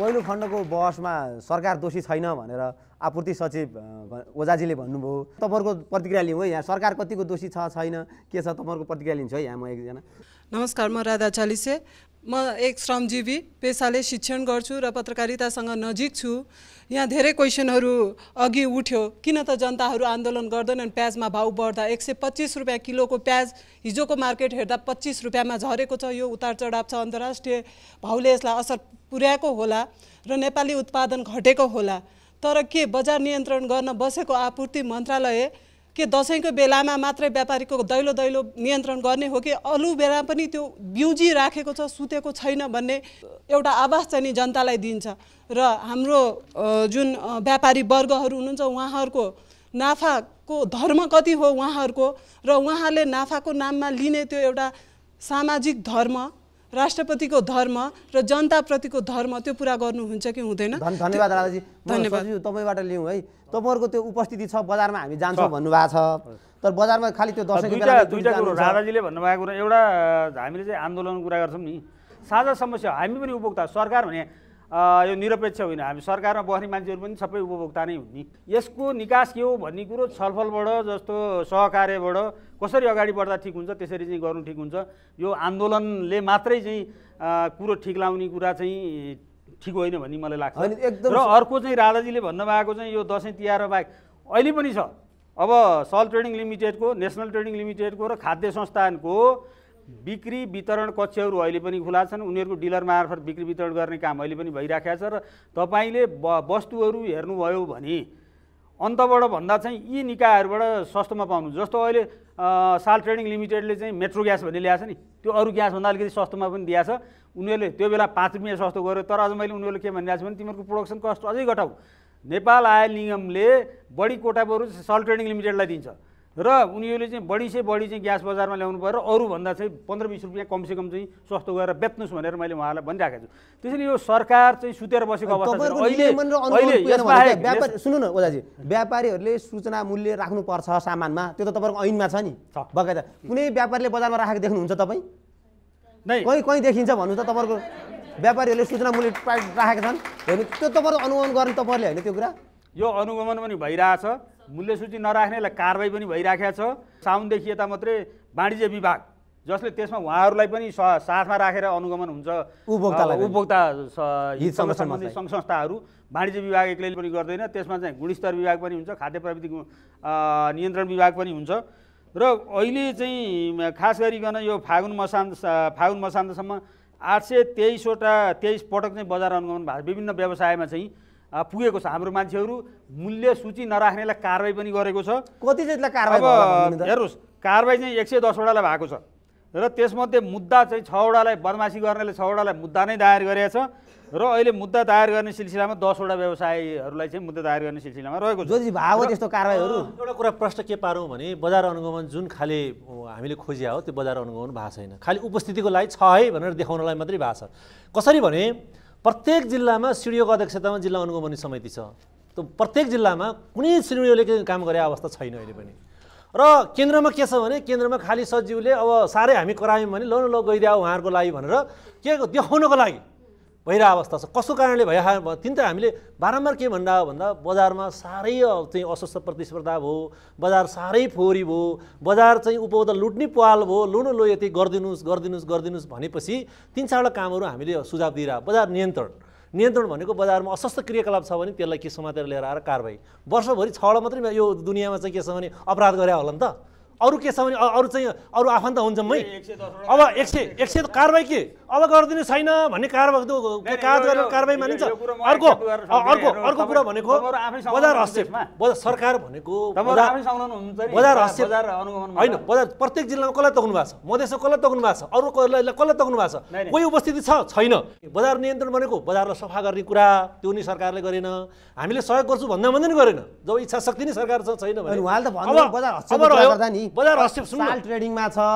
पहिलो खण्डको बसमा सरकार दोषी छैन भनेर आपूर्ति सचिव ओझाजीले भन्नुभयो तपाईँहरूको प्रतिक्रिया लिउँ है यहाँ सरकार कतिको दोषी छ छैन के छ तपाईँहरूको प्रतिक्रिया लिन्छु है यहाँ म एकजना नमस्कार म राधा चालिसे म एक श्रमजीवी पेसाले शिक्षण गर्छु र पत्रकारितासँग नजिक छु यहाँ धेरै क्वेसनहरू अघि उठ्यो किन त जनताहरू आन्दोलन गर्दैनन् प्याजमा भाउ बढ्दा एक सय पच्चिस रुपियाँ किलोको प्याज हिजोको मार्केट हेर्दा पच्चिस रुपियाँमा झरेको छ यो उतार चढाव छ अन्तर्राष्ट्रिय भाउले यसलाई असर पुर्याएको होला र नेपाली उत्पादन घटेको होला तर के बजार नियन्त्रण गर्न बसेको आपूर्ति मन्त्रालय के दसैँको बेलामा मात्रै व्यापारीको दैलो दैलो नियन्त्रण गर्ने हो कि अरू बेला पनि त्यो बिउजी राखेको छ सुतेको छैन भन्ने एउटा आवाज चाहिँ नि जनतालाई दिन्छ र हाम्रो जुन व्यापारी वर्गहरू हुनुहुन्छ उहाँहरूको नाफाको धर्म कति हो उहाँहरूको र उहाँहरूले नाफाको नाममा लिने त्यो एउटा सामाजिक धर्म राष्ट्रपतिको धर्म र जनताप्रतिको धर्म त्यो पुरा गर्नुहुन्छ कि हुँदैन धन्यवाद दादाजी धन्यवाद तपाईँबाट लिउँ है तपाईँहरूको त्यो उपस्थिति छ बजारमा हामी जान्छौँ भन्नुभएको छ तर बजारमा खालि त्यो दुईटा दुईवटा कुरो राजाजीले भन्नुभएको कुरो एउटा हामीले चाहिँ आन्दोलनको कुरा गर्छौँ नि साझा समस्या हामी पनि उपभोक्ता सरकार भने यो निरपेक्ष होइन हामी सरकारमा बस्ने मान्छेहरू पनि सबै उपभोक्ता नै हुने यसको निकास के हो भन्ने कुरो छलफलबाट जस्तो सहकार्यबाट कसरी अगाडि बढ्दा ठिक हुन्छ त्यसरी चाहिँ गर्नु ठिक हुन्छ यो आन्दोलनले मात्रै चाहिँ कुरो ठिक लाउने कुरा चाहिँ ठिक होइन भन्ने मलाई लाग्छ र अर्को चाहिँ राधाजीले भन्नुभएको चाहिँ यो दसैँ तिहार बाहेक अहिले पनि छ अब सल ट्रेडिङ लिमिटेडको नेसनल ट्रेडिङ लिमिटेडको र खाद्य संस्थानको बिक्री वितरण कक्षहरू अहिले पनि खुला छन् उनीहरूको डिलर मार्फत बिक्री वितरण गर्ने काम अहिले पनि भइराखेको छ र तपाईँले ब वस्तुहरू हेर्नुभयो भने अन्तबाट भन्दा चाहिँ यी निकायहरूबाट सस्तोमा पाउनु जस्तो अहिले साल ट्रेडिङ लिमिटेडले चाहिँ मेट्रो ग्यास भन्ने ल्याएको छ नि त्यो अरू ग्यासभन्दा अलिकति सस्तोमा पनि दिएछ उनीहरूले त्यो बेला पाँच रुपियाँ सस्तो गऱ्यो तर आज मैले उनीहरूले के भनिरहेको छु भने तिमीहरूको प्रोडक्सन कस्ट अझै घटाऊ नेपाल आयल निगमले बढी कोटा बरु सल ट्रेडिङ लिमिटेडलाई दिन्छ र उनीहरूले चाहिँ बढी से बढी चाहिँ ग्यास बजारमा ल्याउनु पऱ्यो र अरूभन्दा चाहिँ पन्ध्र बिस रुपियाँ कमसेकम चाहिँ सस्तो गरेर बेच्नुहोस् भनेर मैले उहाँहरूलाई भनिराखेको छु त्यसरी यो सरकार चाहिँ सुतेर बसेको अवस्था सुन्नु न ओजाजी व्यापारीहरूले सूचना मूल्य राख्नुपर्छ सामानमा त्यो त तपाईँको ऐनमा छ नि बगैँचा कुनै व्यापारीले बजारमा राखेको देख्नुहुन्छ तपाईँ नै कहीँ कहीँ देखिन्छ भन्नु त तपाईँको व्यापारीहरूले सूचना मूल्य राखेका छन् हेर्नु त्यो तपाईँहरू अनुगमन गर्ने तपाईँहरूले होइन त्यो कुरा यो अनुगमन पनि भइरहेछ मूल्य सूची नराख्नेलाई कारवाही पनि भइराखेको छ साउनदेखि यता मात्रै वाणिज्य विभाग जसले त्यसमा उहाँहरूलाई पनि साथमा राखेर अनुगमन हुन्छ उपभोक्ता उपभोक्ता सम्बन्धित सङ्घ संस्थाहरू वाणिज्य विभाग एक्लैले पनि गर्दैन त्यसमा चाहिँ गुणस्तर विभाग पनि हुन्छ खाद्य प्रविधि नियन्त्रण विभाग पनि हुन्छ र अहिले चाहिँ खास गरिकन यो फागुन मसान फागुन मसान्तसम्म आठ सय तेइसवटा तेइस पटक चाहिँ बजार अनुगमन भएको विभिन्न व्यवसायमा चाहिँ पुगेको छ हाम्रो मान्छेहरू मूल्य सूची नराख्नेलाई कारवाही पनि गरेको छ कति चाहिँ कारवाही हेर्नुहोस् कारवाही चाहिँ एक सय दसवटालाई भएको छ र त्यसमध्ये मुद्दा चाहिँ छवटालाई बदमासी गर्नेले छवटालाई मुद्दा नै दायर गरेको छ र अहिले मुद्दा दायर गर्ने सिलसिलामा दसवटा व्यवसायहरूलाई चाहिँ मुद्दा दायर गर्ने सिलसिलामा रहेको छ भएको त्यस्तो कारवाहीहरू एउटा कुरा प्रश्न के पारौँ भने बजार अनुगमन जुन खाले हामीले खोज्या हो त्यो बजार अनुगमन भएको छैन खालि उपस्थितिको लागि छ है भनेर देखाउनलाई मात्रै भएको छ कसरी भने प्रत्येक जिल्लामा सिडिओको अध्यक्षतामा जिल्ला अनुगमन समिति छ त्यो प्रत्येक जिल्लामा कुनै सिडिओले काम गरे अवस्था छैन अहिले पनि र केन्द्रमा के छ भने केन्द्रमा खालि सचिवले अब साह्रै हामी करायौँ भने ल न ल गइदियो उहाँहरूको लागि भनेर के देखाउनको लागि भइरहेको अवस्था छ कसको कारणले भइ तिन त हामीले बारम्बार के भन्दा भन्दा बजारमा साह्रै चाहिँ अस्वस्थ प्रतिस्पर्धा भयो बजार साह्रै फोहोरी भयो बजार चाहिँ उपभोक्ता लुट्ने पाल भयो लुनु लो यति गरिदिनुहोस् गरिदिनुहोस् गरिदिनुहोस् भनेपछि तिन चारवटा कामहरू हामीले सुझाव दिइरहेको बजार नियन्त्रण नियन्त्रण भनेको बजारमा अस्वस्थ क्रियाकलाप छ भने त्यसलाई के समातेर लिएर आएर कारवाही वर्षभरि छवटा मात्रै यो दुनियाँमा चाहिँ के छ भने अपराध गरे होला नि त अरू के छ भने अरू चाहिँ अरू आफन्त हुन्छ मै अब एक सय एक सय कारवाही के अब गरिदिनु छैन भन्ने कारवाही कागज गरेर कारवाही मानिन्छ अर्को अर्को अर्को कुरा भनेको बजार हस्ते सरकार भनेको बजार हस्ते होइन बजार प्रत्येक जिल्लामा कसलाई तोक्नु भएको छ मधेसमा कसलाई तोक्नु भएको छ अरू कसलाई कसलाई तोक्नु भएको छ कोही उपस्थिति छ छैन बजार नियन्त्रण भनेको बजारलाई सफा गर्ने कुरा त्यो नि सरकारले गरेन हामीले सहयोग गर्छु भन्दा भन्दै नि गरेन जब इच्छा शक्ति नै सरकार छैन भने अब बजार साल ट्रेडिङमा छ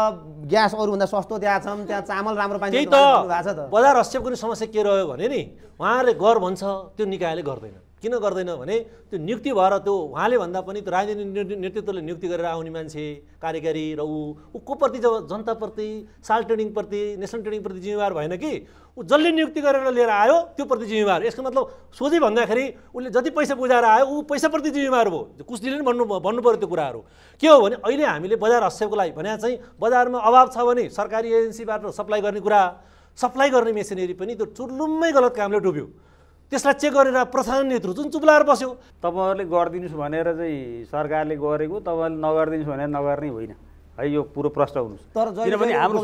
ग्यास अरूभन्दा सस्तो त्यहाँ छन् त्यहाँ चामल राम्रो पाइन्छ त्यही त बजार हस्यपको समस्या के रह्यो भने नि उहाँहरूले गर भन्छ त्यो निकायले गर्दैन किन गर्दैन भने त्यो नियुक्ति भएर त्यो उहाँले भन्दा पनि त्यो राजनीतिक नेतृत्वले नियुक्ति गरेर आउने मान्छे कार्यकारी र ऊ ऊ कोप्रति जब जनताप्रति साल ट्रेडिङप्रति नेसनल ट्रेडिङप्रति जिम्मेवार भएन कि ऊ जसले नियुक्ति गरेर लिएर आयो त्यो प्रति जिम्मेवार यसको मतलब सोझै भन्दाखेरि उसले जति पैसा बुझाएर आयो ऊ पैसाप्रति जिम्मेवार हो कुसले नै भन्नु भन्नु पऱ्यो त्यो कुराहरू के हो भने अहिले हामीले बजार हस्यको लागि भने चाहिँ बजारमा अभाव छ भने सरकारी एजेन्सीबाट सप्लाई गर्ने कुरा सप्लाई गर्ने मेसिनेरी पनि त्यो चुरलुम्मै गलत कामले डुब्यो त्यसलाई चेक गरेर प्रशासन नेतृत्व जुन चुप्लाएर बस्यो तपाईँहरूले गरिदिनुहोस् भनेर चाहिँ सरकारले गरेको तपाईँहरूले नगरिदिनुहोस् भनेर नगर्ने होइन है यो पुरो प्रश्न हुनुहोस् तर किनभने हाम्रो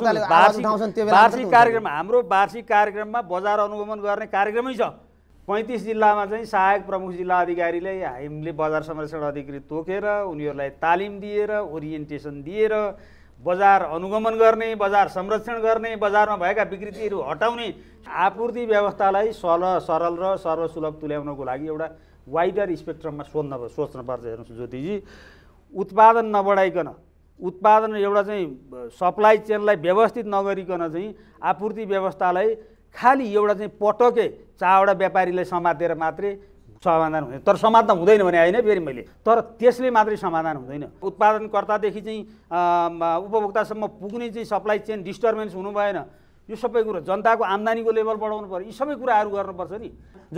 वार्षिक कार्यक्रम हाम्रो वार्षिक कार्यक्रममा बजार अनुगमन गर्ने कार्यक्रमै छ पैँतिस जिल्लामा चाहिँ सहायक प्रमुख जिल्ला अधिकारीले हामीले बजार संरक्षण अधिकारी तोकेर उनीहरूलाई तालिम दिएर ओरिएन्टेसन दिएर बजार अनुगमन गर्ने बजार संरक्षण गर्ने बजारमा भएका विकृतिहरू हटाउने आपूर्ति व्यवस्थालाई सरल सरल र सर्वसुलभ तुल्याउनको लागि एउटा वाइडर स्पेक्ट्रममा सोध्न सोच्नुपर्छ हेर्नुहोस् ज्योतिजी उत्पादन नबढाइकन उत्पादन एउटा चाहिँ सप्लाई चेनलाई व्यवस्थित नगरिकन चाहिँ आपूर्ति व्यवस्थालाई खालि एउटा चाहिँ पटकै चारवटा व्यापारीलाई समातेर मात्रै समाधान हुने तर समाधान हुँदैन भने होइन फेरि मैले तर त्यसले मात्रै समाधान हुँदैन उत्पादनकर्तादेखि चाहिँ उपभोक्तासम्म पुग्ने चाहिँ सप्लाई चेन डिस्टर्बेन्स हुनु भएन यो सबै कुरो जनताको आम्दानीको लेभल बढाउनु पर्यो यी सबै कुराहरू गर्नुपर्छ नि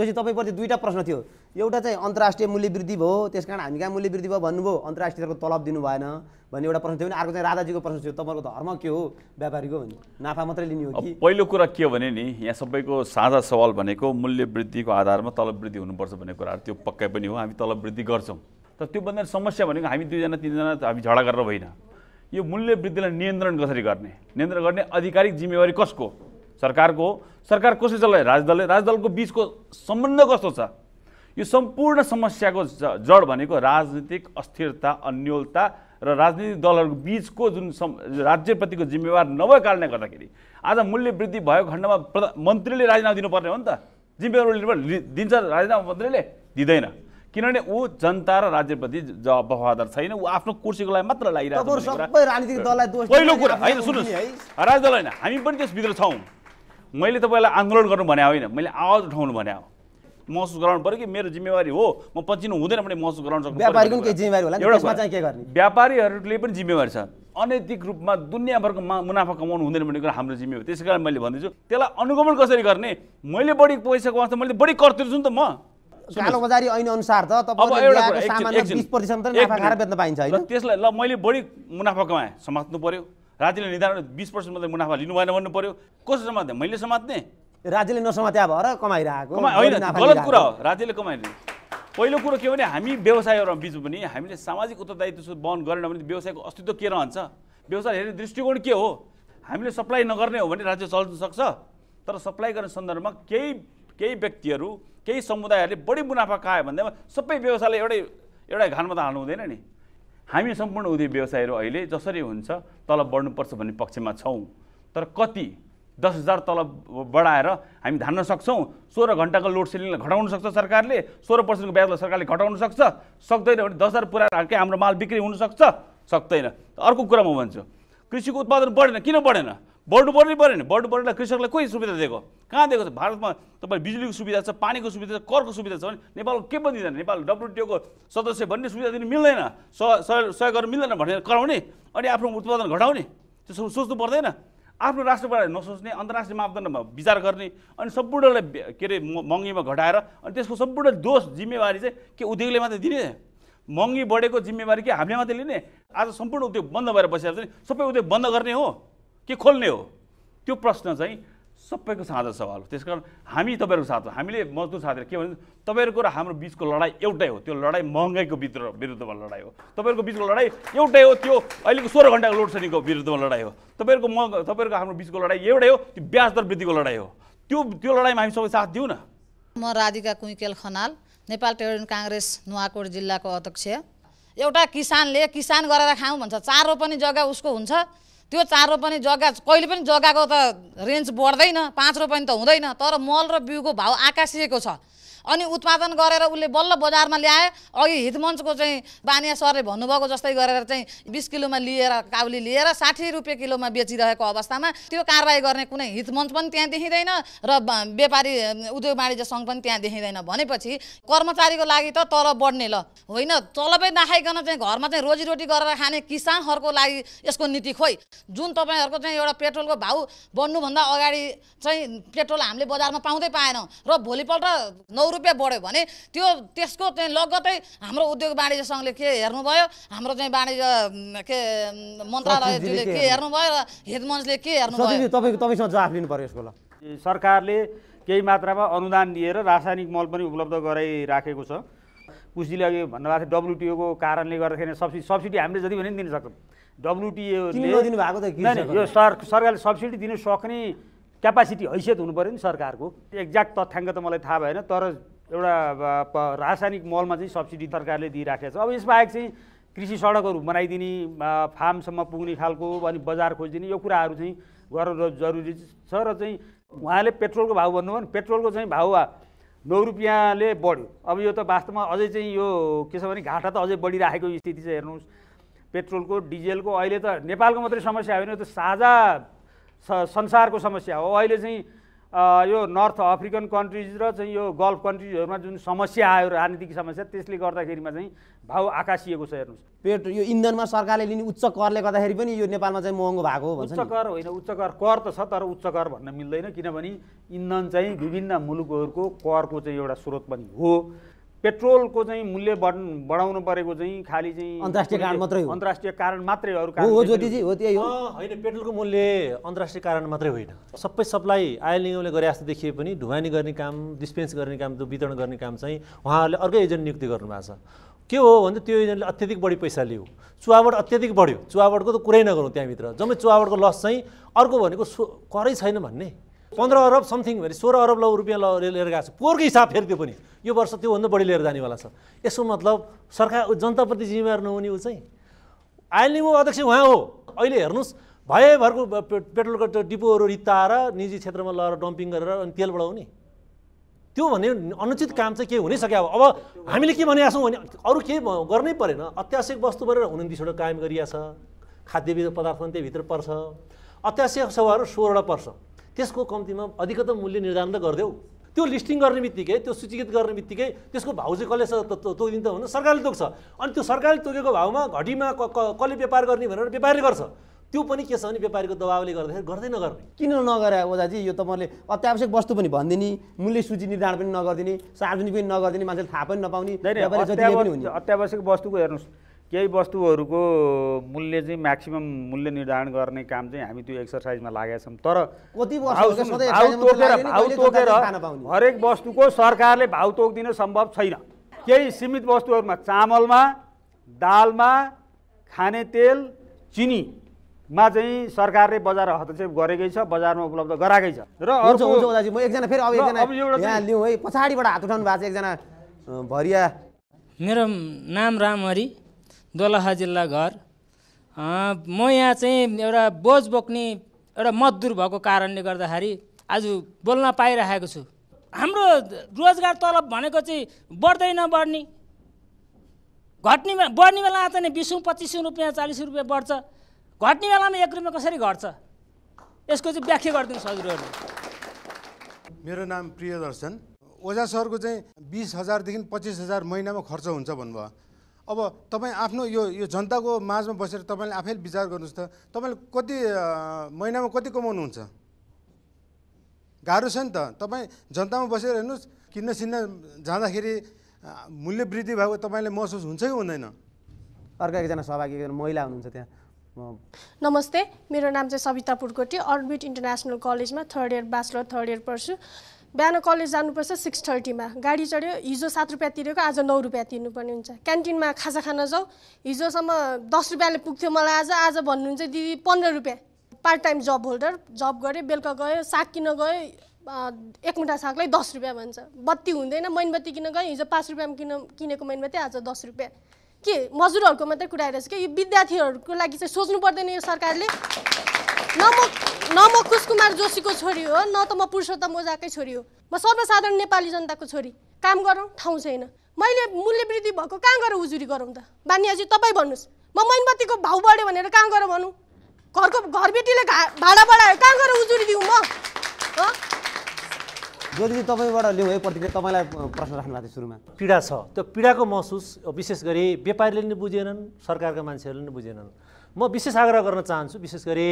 जस्तै तपाईँप्रति दुईवटा प्रश्न थियो एउटा चाहिँ अन्तर्राष्ट्रिय मूल्य वृद्धि भयो त्यस कारण हामी कहाँ मूल्य वृद्धि भयो भन्नुभयो अन्तर्राष्ट्रिय तलब दिनु भएन भन्ने एउटा प्रश्न थियो भने अर्को चाहिँ राधाजीको प्रश्न थियो तपाईँको धर्म के हो व्यापारीको भन्ने नाफा मात्रै लिने हो कि पहिलो कुरा के हो भने नि यहाँ सबैको साझा सवाल भनेको मूल्य वृद्धिको आधारमा तलब वृद्धि हुनुपर्छ भन्ने कुराहरू त्यो पक्कै पनि हो हामी तलब वृद्धि गर्छौँ तर त्योभन्दा समस्या भनेको हामी दुईजना तिनजना हामी झगडा गरेर होइन यो मूल्य वृद्धिलाई नियन्त्रण कसरी गर्ने नियन्त्रण गर्ने आधिकारिक जिम्मेवारी कसको सरकारको हो सरकार कसले चलायो राजदलले राजदलको बिचको सम्बन्ध कस्तो छ यो सम्पूर्ण समस्याको जड भनेको राजनीतिक अस्थिरता अन्यलता र राजनीतिक दलहरूको बिचको जुन राज्यप्रतिको जिम्मेवार नभएको कारणले गर्दाखेरि आज मूल्य वृद्धि भएको खण्डमा प्रधान मन्त्रीले राजीनामा दिनुपर्ने हो नि त जिम्मेवार दिन्छ राजीनामा मन्त्रीले दिँदैन किनभने ऊ जनता र राज्यप्रति वफादार छैन ऊ आफ्नो कुर्सीको लागि मात्र लागिरहेको पहिलो राजदल होइन हामी पनि त्यसभित्र छौँ मैले तपाईँलाई आन्दोलन गर्नु भने होइन मैले आवाज उठाउनु भने हो महसुस गराउनु पऱ्यो कि मेरो जिम्मेवारी हो म पछिनु हुँदैन भने महसुस गराउनु सक्छु व्यापारीहरूले पनि जिम्मेवारी छ अनैतिक रूपमा दुनियाँभरको मुनाफा कमाउनु हुँदैन भनेको हाम्रो जिम्मेवारी त्यसै कारण मैले भन्दैछु त्यसलाई अनुगमन कसरी गर्ने मैले बढी पैसा कमाउँछ मैले बढी कर छु नि त म कालो बजारी ऐन अनुसार त नाफा पाइन्छ त्यसलाई ल मैले बढी मुनाफा कमाएँ समात्नु पर्यो राज्यले निर्धारण बिस पर्सेन्ट मात्रै मुनाफा लिनु भएन भन्नु पर्यो कसरी समात्ने मैले समात्ने राज्यले नसमात्या भएर कमाइरहेको होइन गलत कुरा हो राज्यले कमाइने पहिलो कुरो के भने हामी व्यवसायहरूमा बिच पनि हामीले सामाजिक उत्तरदायित्व वहन गरेन भने व्यवसायको अस्तित्व के रहन्छ व्यवसाय हेर्ने दृष्टिकोण के हो हामीले सप्लाई नगर्ने हो भने राज्य चल्न सक्छ तर सप्लाई गर्ने सन्दर्भमा केही केही व्यक्तिहरू केही समुदायहरूले बढी मुनाफा खायो भन्दैमा सबै व्यवसायलाई एउटै एउटै घानमा त हाल्नु हुँदैन नि हामी सम्पूर्ण उद्योग व्यवसायहरू अहिले जसरी हुन्छ तलब बढ्नुपर्छ भन्ने पक्षमा छौँ तर कति दस हजार तलब बढाएर हामी धान्न सक्छौँ सोह्र घन्टाको लोड सेलिङलाई घटाउन सक्छ सरकारले सोह्र पर्सेन्टको ब्याजलाई सरकारले घटाउन सक्छ सक्दैन भने दस हजार पुऱ्याएर हालकै हाम्रो माल बिक्री हुनसक्छ सक्दैन अर्को कुरा म भन्छु कृषिको उत्पादन बढेन किन बढेन बढ्नु पर्नै पऱ्यो नि बढ्नु पर्नेलाई कृषकलाई कोही सुविधा दिएको कहाँ दिएको छ भारतमा तपाईँ बिजुलीको सुविधा छ पानीको सुविधा छ करको सुविधा छ भने नेपालको के पनि दिँदैन नेपाल डब्लुटिओको सदस्य भन्ने सुविधा दिनु मिल्दैन सहयोग गर्नु मिल्दैन भनेर कराउने अनि आफ्नो उत्पादन घटाउने त्यो सोच्नु पर्दैन आफ्नो राष्ट्रबाट नसोच्ने अन्तर्राष्ट्रिय मापदण्डमा विचार गर्ने अनि सम्पूर्णलाई के अरे महँगीमा घटाएर अनि त्यसको सम्पूर्ण दोष जिम्मेवारी चाहिँ के उद्योगले मात्रै दिने महँगी बढेको जिम्मेवारी के हामीले मात्रै लिने आज सम्पूर्ण उद्योग बन्द भएर बसेर चाहिँ सबै उद्योग बन्द गर्ने हो के खोल्ने हो त्यो प्रश्न चाहिँ सबैको साझा सवाल हो त्यस कारण हामी तपाईँहरूको साथ हो हामीले मजदुर साथीहरू के भन्छ तपाईँहरूको र हाम्रो बिचको लडाइँ एउटै हो त्यो लडाइँ महँगाईको विरुद्धमा लडाइँ हो तपाईँहरूको बिचको लडाइँ एउटै हो त्यो अहिलेको सोह्र घन्टाको लोड सेडिङको विरुद्धमा लडाइँ हो तपाईँहरूको म तपाईँहरूको हाम्रो बिचको लडाइँ एउटै हो त्यो ब्याज दर वृद्धिको लडाइँ हो त्यो त्यो लडाइँमा हामी सबै साथ दिउँ न म राधिका कुइकेल खनाल नेपाल टेरोन काङ्ग्रेस नुवाकोट जिल्लाको अध्यक्ष एउटा किसानले किसान गरेर खाउँ भन्छ चारो पनि जग्गा उसको हुन्छ त्यो चार रोपनी जग्गा कहिले पनि जग्गाको त रेन्ज बढ्दैन पाँच रोपनी त हुँदैन तर मल र बिउको भाउ आकाशिएको छ अनि उत्पादन गरेर उसले बल्ल बजारमा ल्याए अघि हितमञ्चको चाहिँ बानिया सरले भन्नुभएको जस्तै गरेर चाहिँ बिस किलोमा लिएर काउली लिएर साठी रुपियाँ किलोमा बेचिरहेको अवस्थामा त्यो कारवाही गर्ने कुनै हितमञ्च पनि त्यहाँ देखिँदैन र व्यापारी उद्योग वाणिज्य सङ्घ पनि त्यहाँ देखिँदैन भनेपछि कर्मचारीको लागि त तल बढ्ने ल होइन तलबै नखाइकन चाहिँ घरमा चाहिँ रोजीरोटी गरेर खाने किसानहरूको लागि यसको नीति खोइ जुन तपाईँहरूको चाहिँ एउटा पेट्रोलको भाउ बढ्नुभन्दा अगाडि चाहिँ पेट्रोल हामीले बजारमा पाउँदै पाएनौँ र भोलिपल्ट नौ रुपियाँ बढ्यो भने त्यो त्यसको चाहिँ लगतै हाम्रो उद्योग वाणिज्य सङ्घले के हेर्नुभयो हाम्रो चाहिँ वाणिज्य के मन्त्रालयले के हेर्नुभयो र हितमञ्चले के हेर्नुभयो तपाईँको तपाईँसँग जवाफ लिनु पऱ्यो यसको ल सरकारले केही मात्रामा अनुदान दिएर रासायनिक मल पनि उपलब्ध गराइराखेको छ कुसीले अघि भन्नुभएको थियो डब्लुटिओको कारणले गर्दाखेरि सब्सिडी सब्सिडी हामीले जति भने पनि दिन सक्छौँ डब्लुटिओ यो सर सरकारले सब्सिडी दिनु सक्ने क्यापासिटी हैसियत हुनु पऱ्यो नि सरकारको एक्ज्याक्ट तथ्याङ्क त मलाई थाहा भएन तर एउटा रासायनिक मलमा चाहिँ सब्सिडी सरकारले दिइराखेको छ अब यसबाहेक चाहिँ कृषि सडकहरू बनाइदिने फार्मसम्म पुग्ने खालको अनि बजार खोजिदिने यो कुराहरू चाहिँ गर्न जरुरी छ र चाहिँ उहाँले पेट्रोलको भाउ भन्नुभयो भने पेट्रोलको चाहिँ भाउ नौ रुपियाँले बढ्यो अब यो त वास्तवमा अझै चाहिँ यो के छ भने घाटा त अझै बढिराखेको स्थिति चाहिँ हेर्नुहोस् पेट्रोलको डिजेलको अहिले त नेपालको मात्रै समस्या होइन यो त साझा संसारको समस्या हो अहिले चाहिँ यो नर्थ अफ्रिकन कन्ट्रिज र चाहिँ यो गल्फ कन्ट्रिजहरूमा जुन समस्या आयो राजनीतिक समस्या त्यसले गर्दाखेरिमा चाहिँ भाउ आकाशिएको छ हेर्नुहोस् पेट यो इन्धनमा सरकारले लिने उच्च करले गर्दाखेरि पनि यो नेपालमा चाहिँ महँगो भएको हो उच्च कर होइन उच्च कर कर त छ तर उच्च कर भन्न मिल्दैन किनभने इन्धन चाहिँ विभिन्न मुलुकहरूको करको चाहिँ एउटा स्रोत पनि हो पेट्रोलको चाहिँ मूल्य बढाउनु परेको चाहिँ खालि चाहिँ अन्तर्राष्ट्रिय कारण मात्रै हो अन्तर्राष्ट्रिय कारण मात्रै हो ज्योतिजी हो त्यही हो होइन पेट्रोलको मूल्य अन्तर्राष्ट्रिय कारण मात्रै होइन सबै सप्लाई आयल निगमले गरे जस्तो देखिए पनि ढुवानी गर्ने काम डिस्पेन्स गर्ने काम त्यो वितरण गर्ने काम चाहिँ उहाँहरूले अर्कै एजेन्ट नियुक्ति गर्नुभएको छ के हो भने त्यो एजेन्टले अत्यधिक बढी पैसा लियो चुहावट अत्यधिक बढ्यो चुहावटको त कुरै नगरौँ त्यहाँभित्र जम्मै चुहावटको लस चाहिँ अर्को भनेको करै छैन भन्ने पन्ध्र अरब समथिङ भने सोह्र अरब ल रुपियाँ लिएर गएको छ पोहोरको हिसाब फेरि पनि यो वर्ष त्योभन्दा बढी लिएर जानेवाला छ यसो मतलब सरकार जनताप्रति जिम्मेवार नहुने ऊ चाहिँ अहिले म अध्यक्ष उहाँ हो अहिले हेर्नुहोस् भएभरको पेट्रोलको त्यो डिपोहरू रित्ताएर निजी क्षेत्रमा लगेर डम्पिङ गरेर अनि तेल बढाउने त्यो भने अनुचित काम चाहिँ के हुनै सक्यो अब अब हामीले के भनेका छौँ भने अरू केही गर्नै परेन अत्यावश्यक वस्तु भनेर हुनुहुन्थ्योबाट कायम गरिया छ खाद्य पदार्थ पनि त्यहीभित्र पर्छ अत्यावश्यक सेवाहरू सोह्रवटा पर्छ त्यसको कम्तीमा अधिकतम मूल्य निर्धारण त गरिदेऊ त्यो लिस्टिङ गर्ने बित्तिकै त्यो सूचीकृत गर्ने बित्तिकै त्यसको भाउ चाहिँ कसले तोकिदिन्छ भन्दा सरकारले तोक्छ अनि त्यो सरकारले तोकेको भाउमा घटीमा कसले व्यापार गर्ने भनेर व्यापारीले गर्छ त्यो पनि के छ भने व्यापारीको दबावले गर्दाखेरि गर्दै नगर्ने किन नगरे दाजी यो तपाईँले अत्यावश्यक वस्तु पनि भनिदिने मूल्य सूची निर्धारण पनि नगरिदिने सार्वजनिक पनि नगरिदिने मान्छेले थाहा पनि नपाउने अत्यावश्यक वस्तुको हेर्नुहोस् केही वस्तुहरूको मूल्य चाहिँ म्याक्सिमम् मूल्य निर्धारण गर्ने काम चाहिँ हामी त्यो एक्सर्साइजमा लागेका छौँ तर भाउ तोकेर हरेक वस्तुको सरकारले भाउ तोकिदिन सम्भव छैन केही सीमित वस्तुहरूमा चामलमा दालमा खाने तेल मा चाहिँ सरकारले बजार हस्तक्षेप गरेकै छ बजारमा उपलब्ध गराएकै छ र म एकजना फेरि पछाडिबाट हात उठाउनु भएको छ एकजना भरिया मेरो नाम रामहरी दोलखा जिल्ला घर म यहाँ चाहिँ एउटा बोझ बोक्ने एउटा मजदुर भएको कारणले गर्दाखेरि आज बोल्न पाइरहेको छु हाम्रो रोजगार तलब भनेको चाहिँ बढ्दै नबढ्ने घट्ने बढ्ने बेला त नि बिस पच्चिस रुपियाँ चालिस रुपियाँ बढ्छ घट्ने बेलामा एक रुपियाँ कसरी घट्छ यसको चाहिँ व्याख्या गरिदिनुहोस् हजुरहरू मेरो नाम प्रियदर्शन ओझा सरको चाहिँ बिस हजारदेखि पच्चिस हजार महिनामा खर्च हुन्छ भन्नुभयो अब तपाईँ आफ्नो यो यो जनताको माझमा बसेर तपाईँले आफै विचार गर्नुहोस् त तपाईँले कति महिनामा कति कमाउनुहुन्छ गाह्रो छ नि त तपाईँ जनतामा बसेर हेर्नुहोस् किन्न सिन्न जाँदाखेरि मूल्य वृद्धि भएको तपाईँले महसुस हुन्छ कि हुँदैन अर्को एकजना सहभागी महिला हुनुहुन्छ त्यहाँ नमस्ते मेरो नाम चाहिँ सविता पुर्कोटी अर्बिट इन्टरनेसनल कलेजमा third year bachelor third year पढ्छु बिहान कलेज जानुपर्छ सिक्स थर्टीमा गाडी चढ्यो हिजो सात रुपियाँ तिरेको आज नौ रुपियाँ तिर्नुपर्ने हुन्छ क्यान्टिनमा खाजा खान जाऊ हिजोसम्म दस रुपियाँले पुग्थ्यो मलाई आज आज भन्नुहुन्छ दिदी पन्ध्र रुपियाँ part time job holder job गरेँ बेलुका गयो साग किन गयो एक मुठा सागलाई दस रुपियाँ भन्छ बत्ती हुँदैन मैनबत्ती किन गयो हिजो पाँच रुपियाँमा किन किनेको मैनबत्ती आज दस रुपियाँ के मजुरहरूको मात्रै कुरा आइरहेको छ कि यो विद्यार्थीहरूको लागि चाहिँ सोच्नु पर्दैन यो सरकारले न म न म कुश कुमार जोशीको छोरी हो न त म पुरुषोत्तम ओझाकै छोरी हो म सर्वसाधारण नेपाली जनताको छोरी काम गरौँ ठाउँ छैन मैले मूल्य वृद्धि भएको कहाँ गएर उजुरी गरौँ त बानियाजी तपाईँ भन्नुहोस् म मैनबत्तीको भाउ बढ्यो भनेर कहाँ गएर भनौँ घरको घरबेटीले घा भाडा बढायो कहाँ गएर उजुरी दिउँ म ज्योतिजी तपाईँबाट लिउँ है प्रतिक्रिया तपाईँलाई प्रश्न राख्नु भएको थियो सुरुमा पीडा छ त्यो पीडाको महसुस विशेष गरी व्यापारीले नि बुझेनन् सरकारका मान्छेहरूले नि बुझेनन् म विशेष आग्रह गर्न चाहन्छु विशेष गरी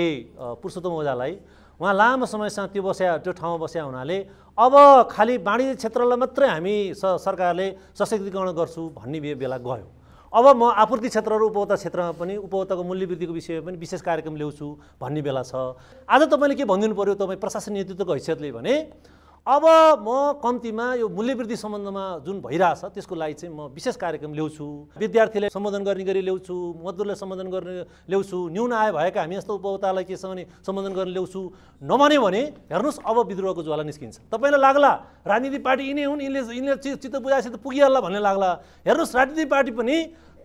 पुरुषोत्तम ओझालाई उहाँ लामो समयसम्म त्यो बस्या त्यो ठाउँमा बस्या हुनाले अब खालि वाणिज्य क्षेत्रलाई मात्रै हामी स सरकारले सशक्तिकरण गर्छु भन्ने बेला गयो अब म आपूर्ति क्षेत्र र उपभोक्ता क्षेत्रमा पनि उपभोक्ताको मूल्यवृद्धिको विषयमा पनि विशेष कार्यक्रम ल्याउँछु भन्ने बेला छ आज तपाईँले के भनिदिनु पऱ्यो तपाईँ प्रशासन नेतृत्वको हैसियतले भने अब म कम्तीमा यो मूल्यवृद्धि सम्बन्धमा जुन भइरहेछ त्यसको लागि चाहिँ म विशेष कार्यक्रम ल्याउँछु विद्यार्थीलाई सम्बोधन गर्ने गरी ल्याउँछु मजदुरलाई सम्बोधन गर्ने ल्याउँछु न्यून आय भएका हामी यस्तो उपभोक्तालाई के छ भने सम्बोधन गर्ने ल्याउँछु नभने भने हेर्नुहोस् अब विद्रोहको ज्वाला निस्किन्छ तपाईँलाई लाग्ला राजनीति पार्टी यिनै हुन् यिनले यिनले चित्त बुझाएपछि त पुगिहाल्ला भन्ने लाग्ला हेर्नुहोस् राजनीतिक पार्टी पनि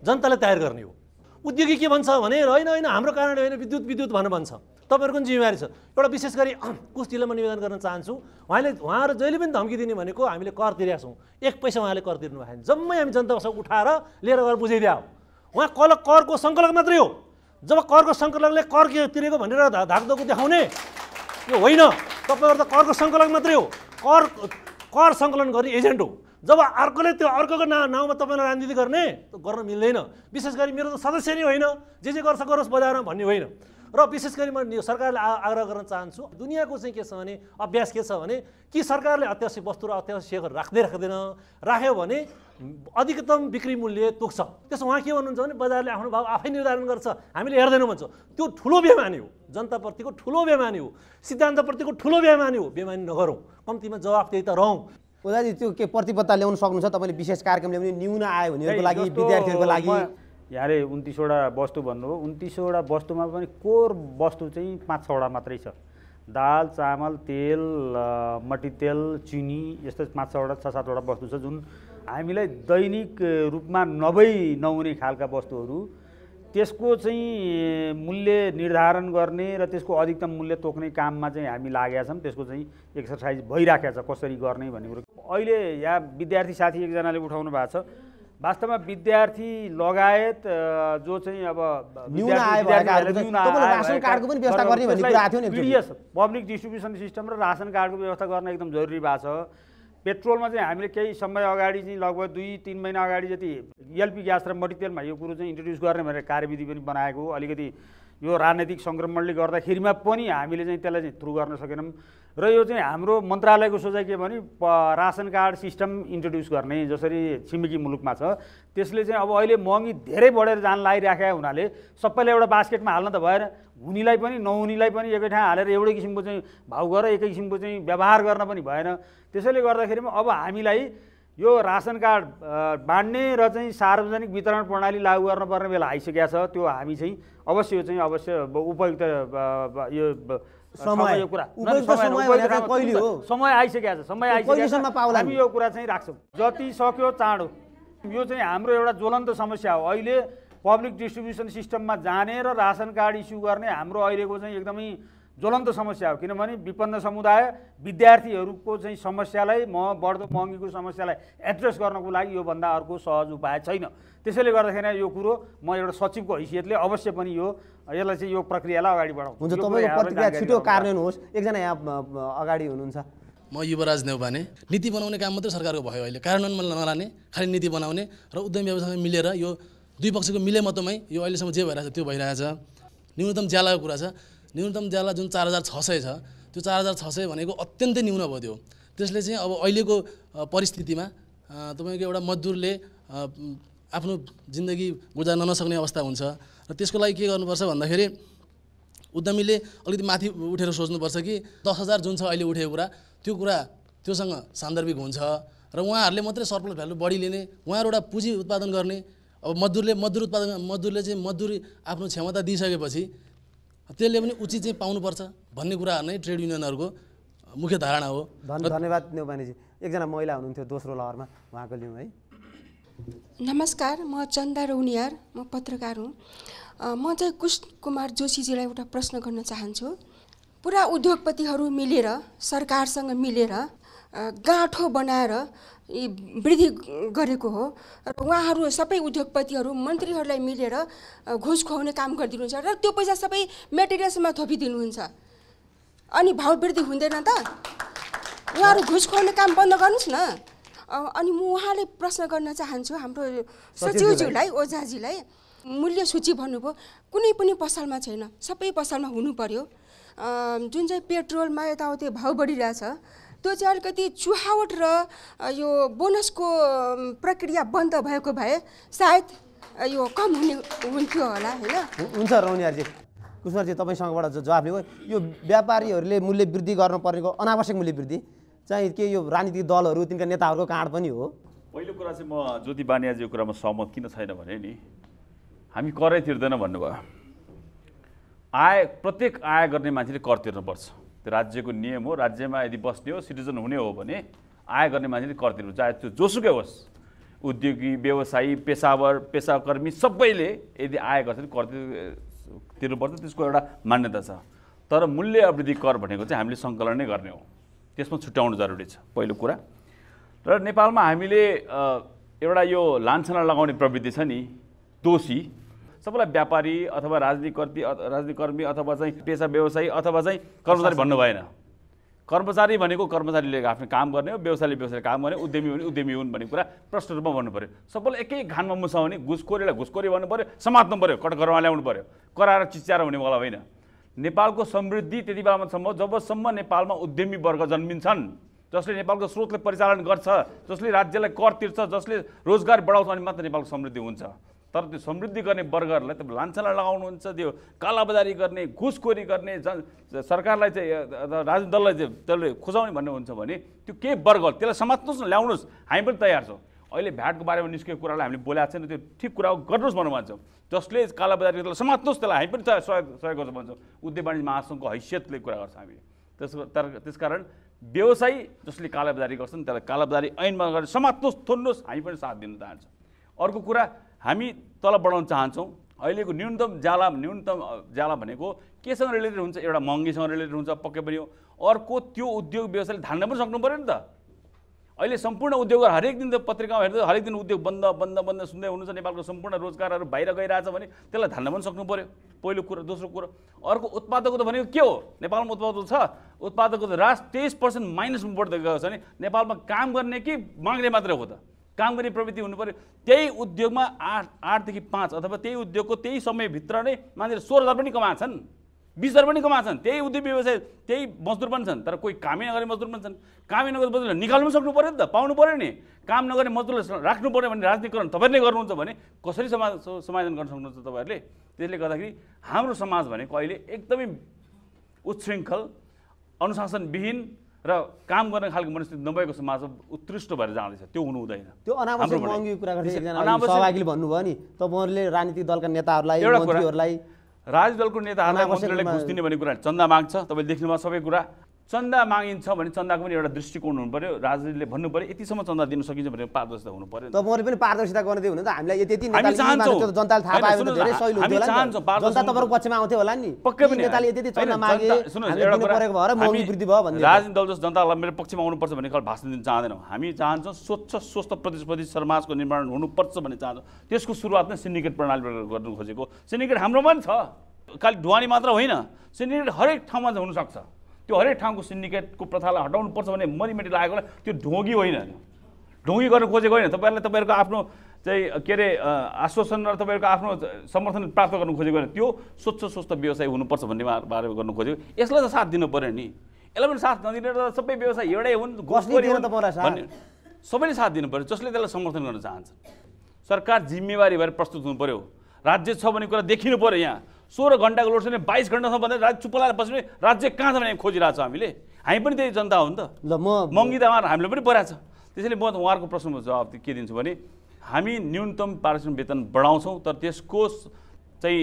जनतालाई तयार गर्ने हो उद्योगी के भन्छ भने होइन होइन हाम्रो कारणले होइन विद्युत विद्युत भनेर भन्छ तपाईँहरूको पनि जिम्मेवारी छ एउटा विशेष गरी कुस्तीलाई म निवेदन गर्न चाहन्छु उहाँले उहाँहरू जहिले पनि धम्की दिने भनेको हामीले कर तिरेका छौँ एक पैसा उहाँले कर तिर्नु भएको जम्मै हामी जनतासँग उठाएर लिएर गएर हो उहाँ कल करको सङ्कलक मात्रै हो जब करको सङ्कलकले कर के तिरेको भनेर धाकधोको देखाउने यो होइन तपाईँहरू त करको सङ्कलन मात्रै हो कर कर सङ्कलन गर्ने एजेन्ट हो जब अर्कोले त्यो अर्कोको ना नाउँमा तपाईँलाई राजनीति गर्ने गर्न मिल्दैन विशेष गरी मेरो त सदस्य नै होइन जे जे गर्छ गरोस् बजारमा भन्ने होइन र विशेष गरी म सरकारले आग्रह गर्न चाहन्छु दुनियाँको चाहिँ के छ भने अभ्यास के छ भने कि सरकारले अत्यावश्यक वस्तु र अत्यावश्यकहरू राख्दै राख्दैन राख्यो भने अधिकतम बिक्री मूल्य तोक्छ त्यसो उहाँ के भन्नुहुन्छ भने बजारले आफ्नो भाव आफै निर्धारण गर्छ हामीले हेर्दैनौँ भन्छौँ त्यो ठुलो बेमानी हो जनताप्रतिको ठुलो बेमानी हो सिद्धान्तप्रतिको ठुलो बेमानी हो बेमानी नगरौँ कम्तीमा त्यही त रहौँ ओदाजी त्यो के प्रतिबद्धता ल्याउन सक्नुहुन्छ तपाईँले विशेष कार्यक्रम ल्याउने न्यून आयो भनेको लागि विद्यार्थीहरूको लागि यहाँले उन्तिसवटा वस्तु भन्नुभयो उन्तिसवटा वस्तुमा पनि कोर वस्तु चाहिँ पाँच छवटा मात्रै छ दाल चामल तेल मट्टितेल चिनी यस्तो पाँच छवटा छ सातवटा वस्तु छ जुन हामीलाई दैनिक रूपमा नभई नहुने खालका वस्तुहरू त्यसको चाहिँ मूल्य निर्धारण गर्ने र त्यसको अधिकतम मूल्य तोक्ने काममा चाहिँ हामी लागेका छौँ त्यसको चाहिँ एक्सर्साइज भइराखेको छ कसरी गर्ने भन्ने कुरो अहिले यहाँ विद्यार्थी साथी एकजनाले उठाउनु भएको छ वास्तवमा विद्यार्थी लगायत जो चाहिँ अब पिडिएस पब्लिक डिस्ट्रिब्युसन सिस्टम र रासन कार्डको व्यवस्था गर्न एकदम जरुरी भएको छ पेट्रोलमा चाहिँ हामीले केही समय अगाडि चाहिँ लगभग दुई तिन महिना अगाडि जति एलपी ग्यास र मट्टितेलमा यो कुरो चाहिँ इन्ट्रोड्युस गर्ने भनेर कार्यविधि पनि बनाएको अलिकति यो राजनैतिक सङ्क्रमणले गर्दाखेरिमा पनि हामीले चाहिँ त्यसलाई चाहिँ थ्रु गर्न सकेनौँ र यो चाहिँ हाम्रो मन्त्रालयको सोचाइ के भने रासन कार्ड सिस्टम इन्ट्रोड्युस गर्ने जसरी छिमेकी मुलुकमा छ त्यसले चाहिँ अब अहिले महँगी धेरै बढेर जान लागिराखेका हुनाले सबैलाई एउटा बास्केटमा हाल्न त भएन हुनेलाई पनि नहुनेलाई पनि एकै ठाउँ हालेर एउटै किसिमको चाहिँ भाउ गरेर एकै किसिमको चाहिँ व्यवहार गर्न पनि भएन त्यसैले गर्दाखेरि पनि अब हामीलाई यो रासन कार्ड बाँड्ने र चाहिँ सार्वजनिक वितरण प्रणाली लागू गर्नुपर्ने बेला आइसकेको छ त्यो हामी चाहिँ अवश्य यो चाहिँ अवश्य उपयुक्त यो समय यो कुरा समय आइसकेको छ समय आइसकेको हामी यो कुरा चाहिँ राख्छौँ जति सक्यो चाँडो यो चाहिँ हाम्रो एउटा ज्वलन्त समस्या हो अहिले पब्लिक डिस्ट्रिब्युसन सिस्टममा जाने र रासन कार्ड इस्यु गर्ने हाम्रो अहिलेको चाहिँ एकदमै ज्वलन्त समस्या हो किनभने विपन्न समुदाय विद्यार्थीहरूको चाहिँ समस्यालाई म बढ्दो महँगीको समस्यालाई एड्रेस गर्नको लागि योभन्दा अर्को सहज उपाय छैन त्यसैले गर्दाखेरि यो कुरो म एउटा सचिवको हैसियतले अवश्य पनि यो यसलाई चाहिँ यो प्रक्रियालाई अगाडि बढाउँ हुन्छ तपाईँको प्रतिक्रिया छिटो कार्यान्वयन होस् एकजना यहाँ अगाडि हुनुहुन्छ म युवराज नेउपाने नीति बनाउने काम मात्रै सरकारको भयो अहिले कार्यान्वयनमा नलाने खालि नीति बनाउने र उद्यम व्यवसायमा मिलेर यो दुई पक्षको मिले मिलेमतोमै यो अहिलेसम्म जे भइरहेछ त्यो भइरहेछ न्यूनतम ज्यालाको कुरा छ न्यूनतम ज्याला जुन चार हजार छ सय छ त्यो चार हजार छ सय भनेको अत्यन्तै न्यून भयो त्यो त्यसले चाहिँ अब अहिलेको परिस्थितिमा तपाईँको एउटा मजदुरले आफ्नो जिन्दगी गुजार्न नसक्ने अवस्था हुन्छ र त्यसको लागि के गर्नुपर्छ भन्दाखेरि उद्यमीले अलिकति माथि उठेर सोच्नुपर्छ कि दस हजार जुन छ अहिले उठेको कुरा त्यो कुरा त्योसँग सान्दर्भिक हुन्छ र उहाँहरूले मात्रै सर्पल भ्यालु बढी लिने उहाँहरू एउटा पुँजी उत्पादन गर्ने अब मजदुरले मजदुर उत्पादन मजदुरले चाहिँ मजदुरी आफ्नो क्षमता दिइसकेपछि त्यसले पनि उचित चाहिँ पाउनुपर्छ भन्ने कुरा नै ट्रेड युनियनहरूको मुख्य धारणा हो धन्यवाद नेवानीजी एकजना महिला हुनुहुन्थ्यो दोस्रो लहरमा उहाँको लिउँ है नमस्कार म चन्दा रौनियार म पत्रकार हुँ म चाहिँ कुश कुमार जोशीजीलाई एउटा प्रश्न गर्न चाहन्छु पुरा उद्योगपतिहरू मिलेर सरकारसँग मिलेर गाँठो बनाएर वृद्धि गरेको हो र उहाँहरू सबै उद्योगपतिहरू मन्त्रीहरूलाई मिलेर घुस खुवाउने काम गरिदिनुहुन्छ र त्यो पैसा सबै मेटेरियल्समा थपिदिनुहुन्छ अनि भाव वृद्धि हुँदैन त उहाँहरू घुस खुवाउने काम बन्द गर्नुहोस् न अनि म उहाँले प्रश्न गर्न चाहन्छु हाम्रो सचिवज्यूलाई ओझाजीलाई मूल्य सूची भन्नुभयो कुनै पनि पसलमा छैन सबै पसलमा हुनु पर्यो जुन चाहिँ पेट्रोलमा यताउति भाउ बढिरहेछ त्यो चाहिँ अलिकति चुहावट र यो बोनसको प्रक्रिया बन्द भएको भए सायद यो कम हुने हुन्थ्यो होला होइन हुन्छ रौनियाजी कुष्णजी तपाईँसँगबाट जवाफ लिएको यो व्यापारीहरूले मूल्य वृद्धि गर्नुपर्नेको अनावश्यक मूल्य वृद्धि चाहिँ के यो राजनीतिक दलहरू तिनका नेताहरूको काँड पनि हो पहिलो कुरा चाहिँ म ज्योति बानियाजीको कुरामा सहमत किन छैन भने नि हामी करै तिर्दैन भन्नुभयो आय प्रत्येक आय गर्ने मान्छेले कर तिर्नुपर्छ त्यो राज्यको नियम हो राज्यमा यदि बस्ने हो सिटिजन हुने हो भने आय गर्ने मान्छेले कर तिर्नु चाहे त्यो जोसुकै होस् उद्योगी व्यवसायी पेसावर पेसाकर्मी सबैले यदि आय गर्छ भने कर तिर्नुपर्छ त्यसको एउटा मान्यता छ तर मूल्य अवृद्धि कर भनेको चाहिँ हामीले सङ्कलन नै गर्ने हो त्यसमा छुट्याउनु जरुरी छ पहिलो कुरा र नेपालमा हामीले एउटा यो लान्छना लगाउने प्रवृत्ति छ नि दोषी सबैलाई व्यापारी अथवा राजनीति राजनीतिकर्मी अथवा चाहिँ पेसा व्यवसायी अथवा चाहिँ कर्मचारी भन्नु भएन कर्मचारी भनेको कर्मचारीले आफ्नो काम गर्ने हो व्यवसायले व्यवसाय काम गर्ने उद्यमी हुने उद्यमी हुन् भन्ने कुरा प्रश्न रूपमा भन्नु पऱ्यो सबैलाई एकै घानमा मुसाउने घुसखोरीलाई घुसखोरी भन्नु पऱ्यो समात्नु पऱ्यो कटघरमा ल्याउनु पऱ्यो कराएर चिच्याएर हुनेवाला होइन नेपालको समृद्धि त्यति बेलामासम्म जबसम्म नेपालमा उद्यमी वर्ग जन्मिन्छन् जसले नेपालको स्रोतले परिचालन गर्छ जसले राज्यलाई कर तिर्छ जसले रोजगार बढाउँछ अनि मात्र नेपालको समृद्धि हुन्छ तर त्यो समृद्धि गर्ने वर्गहरूलाई त लान्छला लगाउनुहुन्छ त्यो कालाबजारी गर्ने घुसखोरी गर्ने जन सरकारलाई चाहिँ राजनीति दललाई चाहिँ त्यसले खुजाउने भन्ने हुन्छ भने त्यो के वर्ग त्यसलाई समात्नुहोस् न ल्याउनुहोस् हामी पनि तयार छौँ अहिले भ्याटको बारेमा निस्केको कुरालाई हामीले बोलाएको छैन त्यो ठिक कुरा हो गर्नुहोस् भनेर भन्छौँ जसले त्यसलाई समात्नुहोस् त्यसलाई हामी पनि सहयोग सहयोग गर्छौँ भन्छौँ उद्योग वाणिज्य महासङ्घको हैसियतले कुरा गर्छौँ हामीले त्यस तर त्यसकारण व्यवसायी जसले कालाबजारी गर्छन् त्यसलाई कालाबजारी ऐनमा गरेर समात्नुहोस् थोन्नुहोस् हामी पनि साथ दिन चाहन्छौँ अर्को कुरा हामी तल बढाउन चाहन्छौँ अहिलेको न्यूनतम ज्याला न्यूनतम ज्याला भनेको केसँग रिलेटेड हुन्छ एउटा महँगीसँग रिलेटेड हुन्छ पक्कै पनि हो अर्को त्यो उद्योग व्यवसायले धान्न पनि सक्नु पऱ्यो नि त अहिले सम्पूर्ण उद्योग हरेक दिन त पत्रिकामा हेर्दा हरेक दिन उद्योग बन्द बन्द बन्द सुन्दै हुनुहुन्छ नेपालको सम्पूर्ण रोजगारहरू बाहिर गइरहेछ भने त्यसलाई धान्न पनि सक्नु पऱ्यो पहिलो कुरा दोस्रो कुरो अर्को उत्पादकको त भनेको के हो नेपालमा उत्पादक छ उत्पादकको त रास तेइस पर्सेन्ट माइनसमा बढ्दै गएको छ भने नेपालमा काम गर्ने कि माग्ने मात्रै हो त काम गर्ने प्रवृत्ति हुनु पऱ्यो त्यही उद्योगमा आठ आठदेखि पाँच अथवा त्यही उद्योगको त्यही समयभित्र नै मान्छेले सोह्र हजार पनि छन् बिस हजार पनि छन् त्यही उद्योग व्यवसाय त्यही मजदुर पनि छन् तर कोही कामै नगर्ने मजदुर पनि छन् कामै नगर्ने मजदुर निकाल्नु सक्नु पऱ्यो नि त पाउनु पऱ्यो नि काम नगर्ने मजदुरलाई राख्नु पऱ्यो भने राजनीतिकरण तपाईँले गर्नुहुन्छ भने कसरी समा समाधान गर्न सक्नुहुन्छ तपाईँहरूले त्यसले गर्दाखेरि हाम्रो समाज भनेको अहिले एकदमै उच्छृङ्खल अनुशासनविहीन र काम गर्ने खालको मनस्थिति नभएको समाज उत्कृष्ट भएर जाँदैछ त्यो हुनु हुँदैन त्यो अनावश्यक महँगीको कुरा गर्छ सहभागीले भन्नुभयो नि तपाईँहरूले राजनीतिक दलका नेताहरूलाई एउटा कुराहरूलाई दलको नेताहरूलाई घुस दिने भन्ने कुरा चन्दा माग्छ तपाईँले देख्नुभयो सबै कुरा चन्दा मागिन्छ भने चन्दाको पनि एउटा दृष्टिकोण हुनु पऱ्यो राजनीतिले भन्नु पर्यो यतिसम्म चन्दा दिन सकिन्छ भने पारदर्शिता हुनु पर्यो तपाईँहरू पनि पारदर्शिता गर्दै हुनु त हामीलाई यति जनताले थाहा पायो भने धेरै सहिलो होला जनता तपाईँको पक्षमा आउँथ्यो होला नि नेताले यति चन्दा मागे परेको भएर वृद्धि भयो भन्ने राजनीति दल जस्तो जनतालाई मेरो पक्षमा आउनुपर्छ भन्ने खाल भाषण दिन चाहँदैनौँ हामी चाहन्छौँ स्वच्छ स्वस्थ प्रतिस्पर्धी समाजको निर्माण हुनुपर्छ भन्ने चाहन्छौँ त्यसको सुरुवात नै सिन्डिकेट प्रणालीबाट गर्नु खोजेको सिन्डिकेट हाम्रो पनि छ खालि ढुवानी मात्र होइन सिन्डिकेट हरेक ठाउँमा हुनसक्छ त्यो हरेक ठाउँको सिन्डिकेटको प्रथालाई हटाउनुपर्छ भने मरिमेटी लागेकोलाई त्यो ढोगी होइन ढोगी गर्न खोजेको होइन तपाईँहरूले तपाईँहरूको आफ्नो चाहिँ के अरे आश्वासन र तपाईँहरूको आफ्नो समर्थन प्राप्त गर्नु खोजेको होइन त्यो स्वच्छ स्वस्थ व्यवसाय हुनुपर्छ भन्ने बारेमा गर्नु खोजेको यसलाई त साथ दिनु पऱ्यो नि यसलाई पनि साथ नदिने त सबै व्यवसाय एउटै हुन् भन्ने सबैले साथ दिनु पऱ्यो जसले त्यसलाई समर्थन गर्न चाहन्छ सरकार जिम्मेवारी भएर प्रस्तुत हुनु पऱ्यो राज्य छ भन्ने कुरा देखिनु पऱ्यो यहाँ सोह्र घन्टाको लोड सेडिङ बाइस घन्टासम्म भन्दा राज्य चुप्प बस्ने राज्य कहाँ छ भने खोजिरहेको छ हामीले हामी पनि त्यही जनता हो नि त ल म त उहाँहरू हामीले पनि परेको छ त्यसैले म उहाँहरूको प्रश्नको जवाब के दिन्छु भने हामी न्यूनतम पारिश्रमिक वेतन बढाउँछौँ तर त्यसको चाहिँ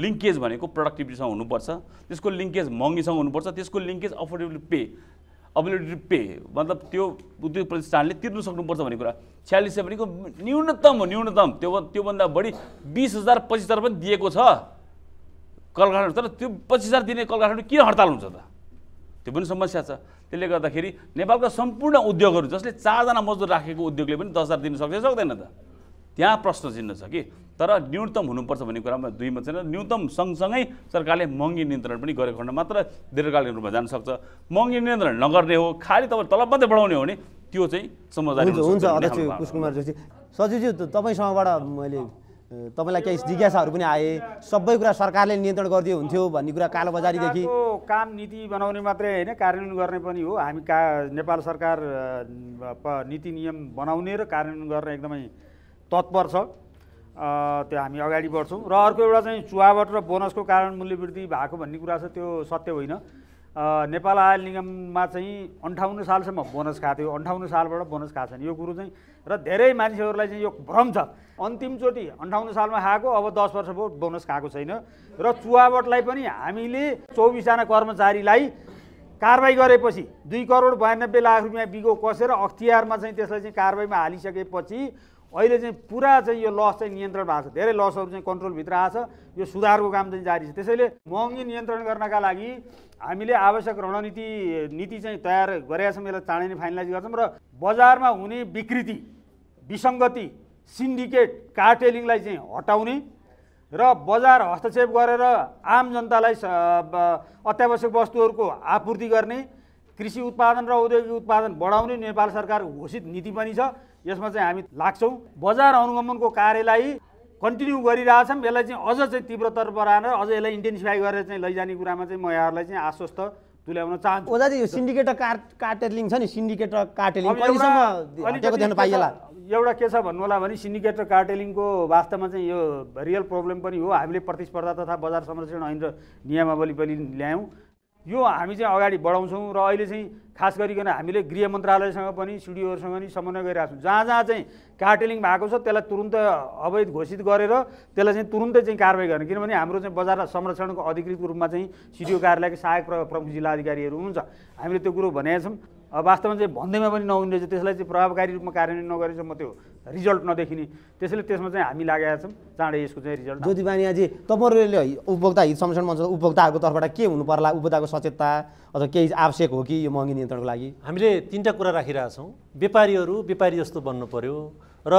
लिङ्केज भनेको प्रोडक्टिभिटीसँग हुनुपर्छ त्यसको लिङ्केज महँगीसँग हुनुपर्छ त्यसको linkage affordable pay ability pay मतलब त्यो उद्योग प्रतिष्ठानले तिर्नु सक्नुपर्छ भन्ने कुरा छ्यालिस सय भनेको न्यूनतम हो न्यूनतम त्यो त्योभन्दा बढी बिस हजार पच्चिस हजार पनि दिएको छ कल काठमाडौँ तर त्यो पच्चिस हजार दिने कल काठमाडौँ किन हडताल हुन्छ त त्यो पनि समस्या छ त्यसले गर्दाखेरि नेपालका सम्पूर्ण उद्योगहरू जसले चारजना मजदुर राखेको उद्योगले पनि दस हजार दिन सक्छ सक्दैन त त्यहाँ प्रश्न चिन्ह छ कि तर न्यूनतम हुनुपर्छ भन्ने कुरामा दुई छैन न्यूनतम सँगसँगै सरकारले महँगी नियन्त्रण पनि गरेको खण्ड मात्र दीर्घकालीन रूपमा जान सक्छ महँगी नियन्त्रण नगर्ने हो खालि तपाईँ तलब मात्रै बढाउने हो भने त्यो चाहिँ समझदारी हुन्छ अध्यक्ष कुमार जोशी सचिवज्यू तपाईँसँगबाट मैले तपाईँलाई केही जिज्ञासाहरू पनि आए सबै कुरा सरकारले नियन्त्रण गरिदियो हुन्थ्यो भन्ने कुरा कालो बजारीदेखि काम नीति बनाउने मात्रै होइन कार्यान्वयन गर्ने पनि हो हामी का नेपाल सरकार नीति नियम बनाउने र कार्यान्वयन गर्ने एकदमै तत्पर छ त्यो हामी अगाडि बढ्छौँ र अर्को एउटा चाहिँ चुहावट र बोनसको कारण मूल्य वृद्धि भएको भन्ने कुरा छ त्यो सत्य होइन नेपाल आयल निगममा चाहिँ अन्ठाउन्न सालसम्म बोनस खाएको थियो अन्ठाउन्न सालबाट बोनस खाएको छैन यो कुरो चाहिँ र धेरै मानिसहरूलाई चाहिँ यो भ्रम छ अन्तिमचोटि अन्ठाउन्न सालमा खाएको अब दस भोट बोनस खाएको छैन र चुवावटलाई पनि हामीले चौबिसजना कर्मचारीलाई कारवाही गरेपछि दुई करोड बयानब्बे लाख रुपियाँ बिगो कसेर अख्तियारमा चाहिँ त्यसलाई चाहिँ कारवाहीमा हालिसकेपछि अहिले चाहिँ पुरा चाहिँ यो लस चाहिँ नियन्त्रण भएको छ धेरै लसहरू चाहिँ कन्ट्रोलभित्र आएको छ यो सुधारको काम चाहिँ जारी छ त्यसैले महँगी नियन्त्रण गर्नका लागि हामीले आवश्यक रणनीति नीति चाहिँ तयार गरेका छौँ यसलाई चाँडै नै फाइनलाइज गर्छौँ र बजारमा हुने विकृति विसङ्गति सिन्डिकेट कार्टेलिङलाई चाहिँ हटाउने र बजार हस्तक्षेप गरेर आम जनतालाई अत्यावश्यक वस्तुहरूको आपूर्ति गर्ने कृषि उत्पादन र औद्योगिक उत्पादन बढाउने नेपाल सरकार घोषित नीति पनि छ यसमा चाहिँ हामी लाग्छौँ बजार अनुगमनको कार्यलाई कन्टिन्यू गरिरहेछौँ यसलाई चाहिँ अझ चाहिँ तीव्रतर बनाएर अझ यसलाई इन्टेन्सिफाई गरेर चाहिँ लैजाने कुरामा चाहिँ म यहाँहरूलाई चाहिँ आश्वस्त तुल्याउन चाहन्छु सिन्डिकेट छ नि सिन्डिकेट कार्टेलिङ पाइएला एउटा के छ भन्नु होला भने सिन्डिकेट र कार्टेलिङको वास्तवमा चाहिँ यो रियल प्रब्लम पनि हो हामीले प्रतिस्पर्धा तथा बजार संरक्षण ऐन र नियमावली पनि ल्यायौँ यो हामी चाहिँ अगाडि बढाउँछौँ र अहिले चाहिँ खास गरिकन हामीले गृह मन्त्रालयसँग पनि सिडिओहरूसँग पनि समन्वय गरिरहेको छौँ जहाँ जहाँ चाहिँ कार्टेलिङ भएको छ त्यसलाई तुरुन्त अवैध घोषित गरेर त्यसलाई चाहिँ तुरुन्तै चाहिँ कारवाही गर्ने किनभने हाम्रो चाहिँ बजार संरक्षणको अधिकृत रूपमा चाहिँ सिडिओ कार्यालयको सहायक प्रमुख जिल्ला अधिकारीहरू हुनुहुन्छ हामीले त्यो कुरो भनेका छौँ अब वास्तवमा चाहिँ भन्दैमा पनि नहुने रहेछ त्यसलाई चाहिँ प्रभावकारी रूपमा कार्यान्वयन नगरेछ म त्यो रिजल्ट नदेखिने त्यसैले त्यसमा चाहिँ हामी लागेका छौँ चाँडै यसको चाहिँ रिजल्ट ज्योति बानियाजी तपाईँहरूले उपभोक्ता हित संरक्षण मञ्च उपभोक्ताहरूको तर्फबाट के हुनु पर्ला उपभोक्ताको सचेतता अथवा केही आवश्यक हो कि यो महँगी नियन्त्रणको लागि हामीले तिनवटा कुरा राखिरहेछौँ व्यापारीहरू व्यापारी जस्तो बन्नु पऱ्यो र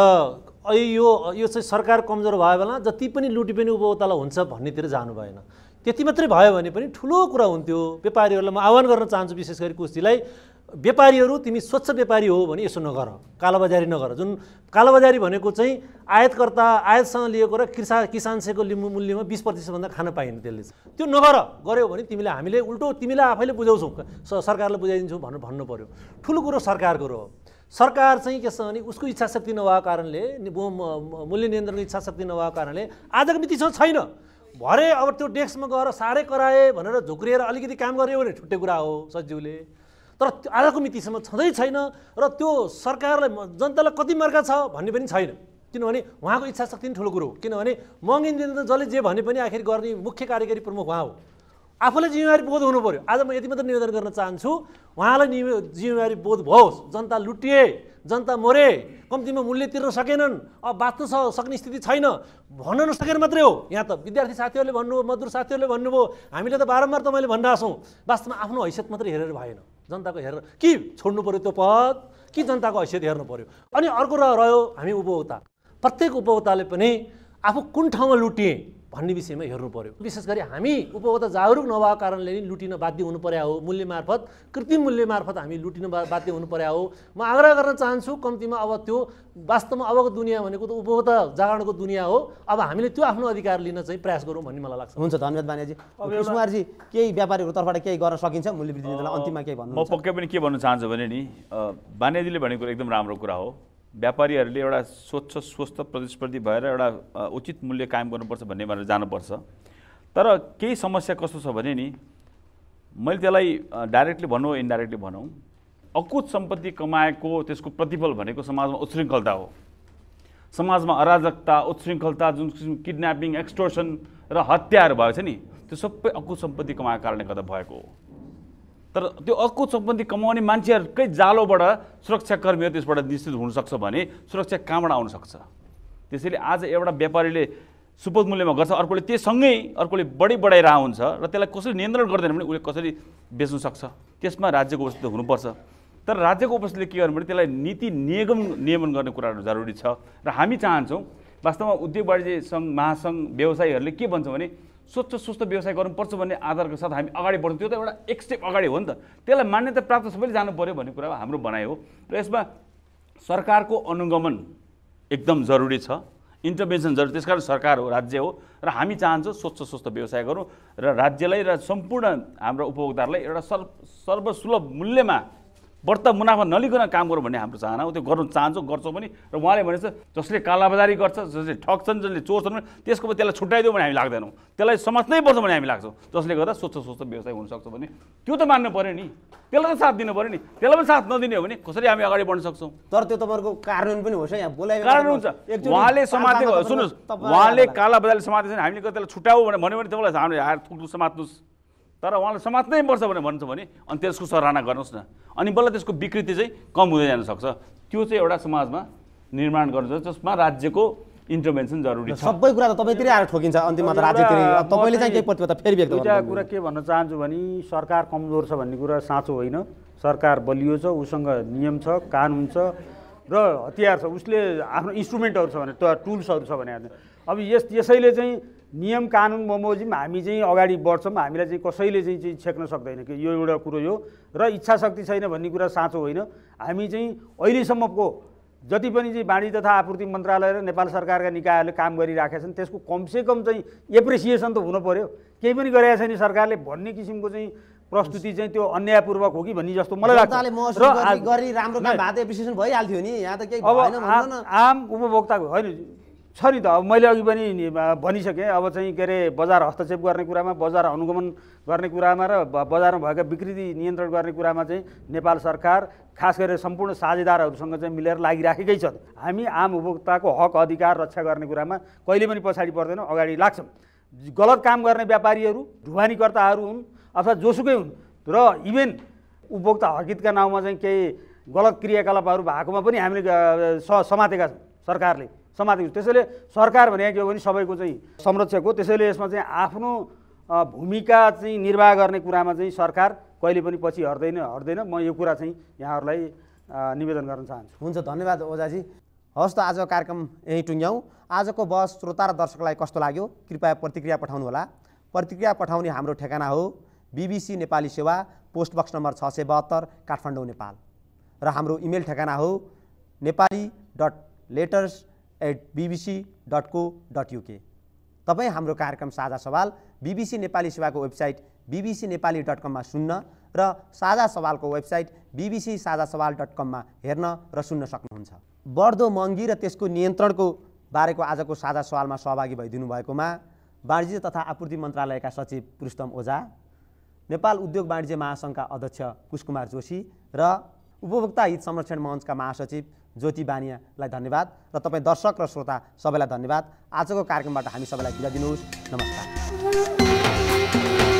यो यो चाहिँ सरकार कमजोर भयो बेला जति पनि लुटी पनि उपभोक्तालाई हुन्छ भन्नेतिर जानु भएन त्यति मात्रै भयो भने पनि ठुलो कुरा हुन्थ्यो व्यापारीहरूलाई म आह्वान गर्न चाहन्छु विशेष गरी कुस्तीलाई व्यापारीहरू तिमी स्वच्छ व्यापारी हो भने यसो नगर कालाबजारी नगर जुन कालाबजारी भनेको चाहिँ आयातकर्ता आयातसँग लिएको र किसा किसानसेको मूल्यमा बिस प्रतिशतभन्दा खान पाइएन त्यसले त्यो नगर गऱ्यो भने तिमीले हामीले उल्टो तिमीलाई आफैले बुझाउँछौँ सरकारलाई बुझाइदिन्छौँ भनेर भन्नु पऱ्यो ठुलो कुरो सरकारको हो सरकार चाहिँ के छ भने उसको इच्छा शक्ति नभएको कारणले मूल्य नियन्त्रणको इच्छा शक्ति नभएको कारणले आजको मितिसँग छैन भरे अब त्यो डेस्कमा गएर साह्रै कराए भनेर झुक्रिएर अलिकति काम गऱ्यो भने छुट्टै कुरा हो सचिवले तर आजको मितिसम्म छँदै छैन र त्यो सरकारलाई जनतालाई कति मर्का छ भन्ने पनि छैन किनभने उहाँको इच्छा शक्ति नै ठुलो कुरो हो किनभने मग त जसले जे भने पनि आखिर गर्ने मुख्य कार्यकारी प्रमुख उहाँ हो आफूलाई जिम्मेवारी बोध हुनु पऱ्यो आज म यति मात्र निवेदन गर्न चाहन्छु उहाँलाई जिम्मेवारी बोध भयो जनता लुटिए जनता मरे कम्तीमा मूल्य तिर्न सकेनन् अब बाँच्न सक्ने स्थिति छैन भन्न नसकेर मात्रै हो यहाँ त विद्यार्थी साथीहरूले भन्नुभयो मजदुर साथीहरूले भन्नुभयो हामीले त बारम्बार त मैले भनिरहेको छौँ वास्तवमा आफ्नो हैसियत मात्रै हेरेर भएन जनताको हेरेर कि छोड्नु पऱ्यो त्यो पद कि जनताको हैसियत हेर्नु पऱ्यो अनि अर्को रह्यो हामी उपभोक्ता प्रत्येक उपभोक्ताले पनि आफू कुन ठाउँमा लुटिएँ भन्ने विषयमा हेर्नु पर्यो विशेष गरी हामी उपभोक्ता जागरुक नभएको कारणले नि लुटिन बाध्य हुनु पर्या हो मूल्य मार्फत कृत्रिम मूल्य मार्फत हामी लुटिन बाध्य हुनु पर्या हो म आग्रह गर्न चाहन्छु कम्तीमा अब त्यो वास्तवमा अबको दुनियाँ भनेको त उपभोक्ता जागरणको दुनियाँ हो अब हामीले त्यो आफ्नो अधिकार लिन चाहिँ प्रयास गरौँ भन्ने मलाई लाग्छ हुन्छ धन्यवाद बानेजी कुमारजी केही व्यापारीहरू तर्फबाट केही गर्न सकिन्छ मूल्य वृद्धि अन्तिममा केही भन्नु म पक्कै पनि के भन्न चाहन्छु भने नि बानेजीले भनेको एकदम राम्रो कुरा हो व्यापारीहरूले एउटा स्वच्छ स्वस्थ प्रतिस्पर्धी भएर एउटा उचित मूल्य कायम गर्नुपर्छ भन्ने भनेर जानुपर्छ तर केही समस्या कस्तो छ भने नि मैले त्यसलाई डाइरेक्टली भनौँ इन्डाइरेक्टली भनौँ अकुत सम्पत्ति कमाएको त्यसको प्रतिफल भनेको समाजमा उच्छृङ्खलता हो समाजमा अराजकता उच्छृङ्खलता जुन किसिमको किडन्यापिङ एक्सटोर्सन र हत्याहरू भएको छ नि त्यो सबै अकुत सम्पत्ति कमाएको कारणले गर्दा भएको हो तर त्यो अर्को सम्पत्ति कमाउने मान्छेहरूकै जालोबाट सुरक्षाकर्मीहरू त्यसबाट निश्चित हुनसक्छ भने सुरक्षा कहाँबाट आउनसक्छ त्यसैले आज एउटा व्यापारीले सुपथ मूल्यमा गर्छ अर्कोले त्योसँगै अर्कोले बढी बढाइरहेको हुन्छ र त्यसलाई कसरी नियन्त्रण गर्दैन भने उसले कसरी बेच्न सक्छ त्यसमा राज्यको उपस्थिति हुनुपर्छ तर राज्यको उपस्थितिले के गर्नु भने त्यसलाई नीति नियम नियमन गर्ने कुराहरू जरुरी छ र हामी चाहन्छौँ वास्तवमा उद्योग वाणिज्य सङ्घ महासङ्घ व्यवसायीहरूले के भन्छ भने स्वच्छ स्वस्थ व्यवसाय गर्नुपर्छ भन्ने आधारको साथ हामी अगाडि बढ्छौँ त्यो त एउटा एक स्टेप अगाडि हो नि त त्यसलाई मान्यता प्राप्त सबैले जानु पऱ्यो भन्ने कुरा हाम्रो भनाइ हो र यसमा सरकारको अनुगमन एकदम जरुरी छ इन्टरभेन्सन जरुरी त्यस कारण सरकार हो राज्य हो र हामी चाहन्छौँ स्वच्छ स्वस्थ व्यवसाय गरौँ र राज्यलाई र सम्पूर्ण हाम्रो उपभोक्ताहरूलाई एउटा सर्व सर्वसुलभ मूल्यमा व्रत मुनाफा नलिकन काम गरौँ भन्ने हाम्रो चाहना हो त्यो गर्नु चाहन्छौँ गर्छौँ पनि र उहाँले भनेछ जसले कालाबजारी गर्छ जसले ठग्छन् जसले चोर चोर्छन् त्यसको त्यसलाई छुट्याइदियो भने हामी लाग्दैनौँ त्यसलाई समात्नै पर्छ भने हामी लाग्छौँ जसले गर्दा स्वच्छ स्वच्छ व्यवसाय हुनसक्छ भने त्यो त मान्नु पऱ्यो नि त्यसलाई त साथ दिनु पऱ्यो नि त्यसलाई पनि साथ नदिने हो भने कसरी हामी अगाडि बढ्न सक्छौँ तर त्यो तपाईँको कारण पनि होस् यहाँ बोलाइ हुन्छ उहाँले समातेको सुन्नुहोस् उहाँले कालाबजारी समातेको छैन हामीले त्यसलाई छुट्याऊ भने भन्यो भने तपाईँलाई हामीले हार थुक्नु समात्नुहोस् तर उहाँले नै पर्छ भने भन्छ भने अनि त्यसको सराहना गर्नुहोस् न अनि बल्ल त्यसको विकृति चाहिँ कम हुँदै जान सक्छ त्यो चाहिँ एउटा समाजमा निर्माण गर्नु जसमा राज्यको इन्टरभेन्सन जरुरी छ सबै कुरा त तपाईँतिर आएर ठोकिन्छ अन्तिममा त राज्यतिर तपाईँले चाहिँ केही प्रतिबद्ध फेरि व्यक्त एउटा कुरा के भन्न चाहन्छु भने सरकार कमजोर छ भन्ने कुरा साँचो होइन सरकार बलियो छ उसँग नियम छ कानुन छ र हतियार छ उसले आफ्नो इन्स्ट्रुमेन्टहरू छ भने टुल्सहरू छ भने अब यस यसैले चाहिँ नियम कानुन बमोजिम हामी चाहिँ अगाडि बढ्छौँ हामीलाई चाहिँ कसैले चाहिँ चाहिँ छेक्न सक्दैन कि यो एउटा कुरो हो र इच्छा शक्ति छैन भन्ने कुरा साँचो होइन हामी चाहिँ अहिलेसम्मको जति पनि चाहिँ वाणिज्य तथा आपूर्ति मन्त्रालय र नेपाल सरकारका निकायहरूले काम गरिराखेका छन् त्यसको कमसेकम चाहिँ एप्रिसिएसन त हुनु पऱ्यो केही पनि गरेका छैन सरकारले भन्ने किसिमको चाहिँ प्रस्तुति चाहिँ त्यो अन्यायपूर्वक हो कि भन्ने जस्तो मलाई लाग्छ आम उपभोक्ताको होइन छ नि त अब मैले अघि पनि भनिसकेँ अब चाहिँ के अरे बजार हस्तक्षेप गर्ने कुरामा बजार अनुगमन गर्ने कुरामा र बजारमा भएका विकृति नियन्त्रण गर्ने कुरामा चाहिँ नेपाल सरकार खास गरेर सम्पूर्ण साझेदारहरूसँग चाहिँ मिलेर लागिराखेकै छन् हामी आम उपभोक्ताको हक अधिकार रक्षा गर्ने कुरामा कहिले पनि पछाडि पर्दैनौँ अगाडि लाग्छौँ गलत काम गर्ने व्यापारीहरू ढुवानीकर्ताहरू हुन् अथवा जोसुकै हुन् र इभेन उपभोक्ता हकितका नाउँमा चाहिँ केही गलत क्रियाकलापहरू भएकोमा पनि हामीले समातेका छौँ सरकारले समातिन्छ त्यसैले सरकार भने के हो भने सबैको चाहिँ संरक्षक हो त्यसैले यसमा चाहिँ आफ्नो भूमिका चाहिँ निर्वाह गर्ने कुरामा चाहिँ सरकार कहिले पनि पछि हट्दैन हट्दैन म यो कुरा चाहिँ यहाँहरूलाई निवेदन गर्न चाहन्छु हुन्छ धन्यवाद ओझाजी हवस् त आजको कार्यक्रम यहीँ टुङ्ग्याउँ आजको बस श्रोता र दर्शकलाई कस्तो लाग्यो कृपया प्रतिक्रिया पठाउनु होला प्रतिक्रिया पठाउने हाम्रो ठेगाना हो बिबिसी नेपाली सेवा पोस्ट बक्स नम्बर छ सय बहत्तर काठमाडौँ नेपाल र हाम्रो इमेल ठेगाना हो Nepali dot letters at BBC dot co dot UK तपाईँ हाम्रो कार्यक्रम साझा सवाल बिबिसी नेपाली सेवाको वेबसाइट बिबिसी नेपाली डट कममा सुन्न र साझा सवालको वेबसाइट बिबिसी साझा सवाल डट कममा हेर्न र सुन्न सक्नुहुन्छ बढ्दो महँगी र त्यसको नियन्त्रणको बारेको आजको साझा सवालमा सहभागी भइदिनु भएकोमा वाणिज्य तथा आपूर्ति मन्त्रालयका सचिव पुरुषोत्तम ओझा नेपाल उद्योग वाणिज्य महासङ्घका अध्यक्ष कुशकुमार जोशी र उपभोक्ता हित संरक्षण मञ्चका महासचिव ज्योति बानियालाई धन्यवाद र तपाईँ दर्शक र श्रोता सबैलाई धन्यवाद आजको कार्यक्रमबाट हामी सबैलाई बिदा दिनुहोस् नमस्कार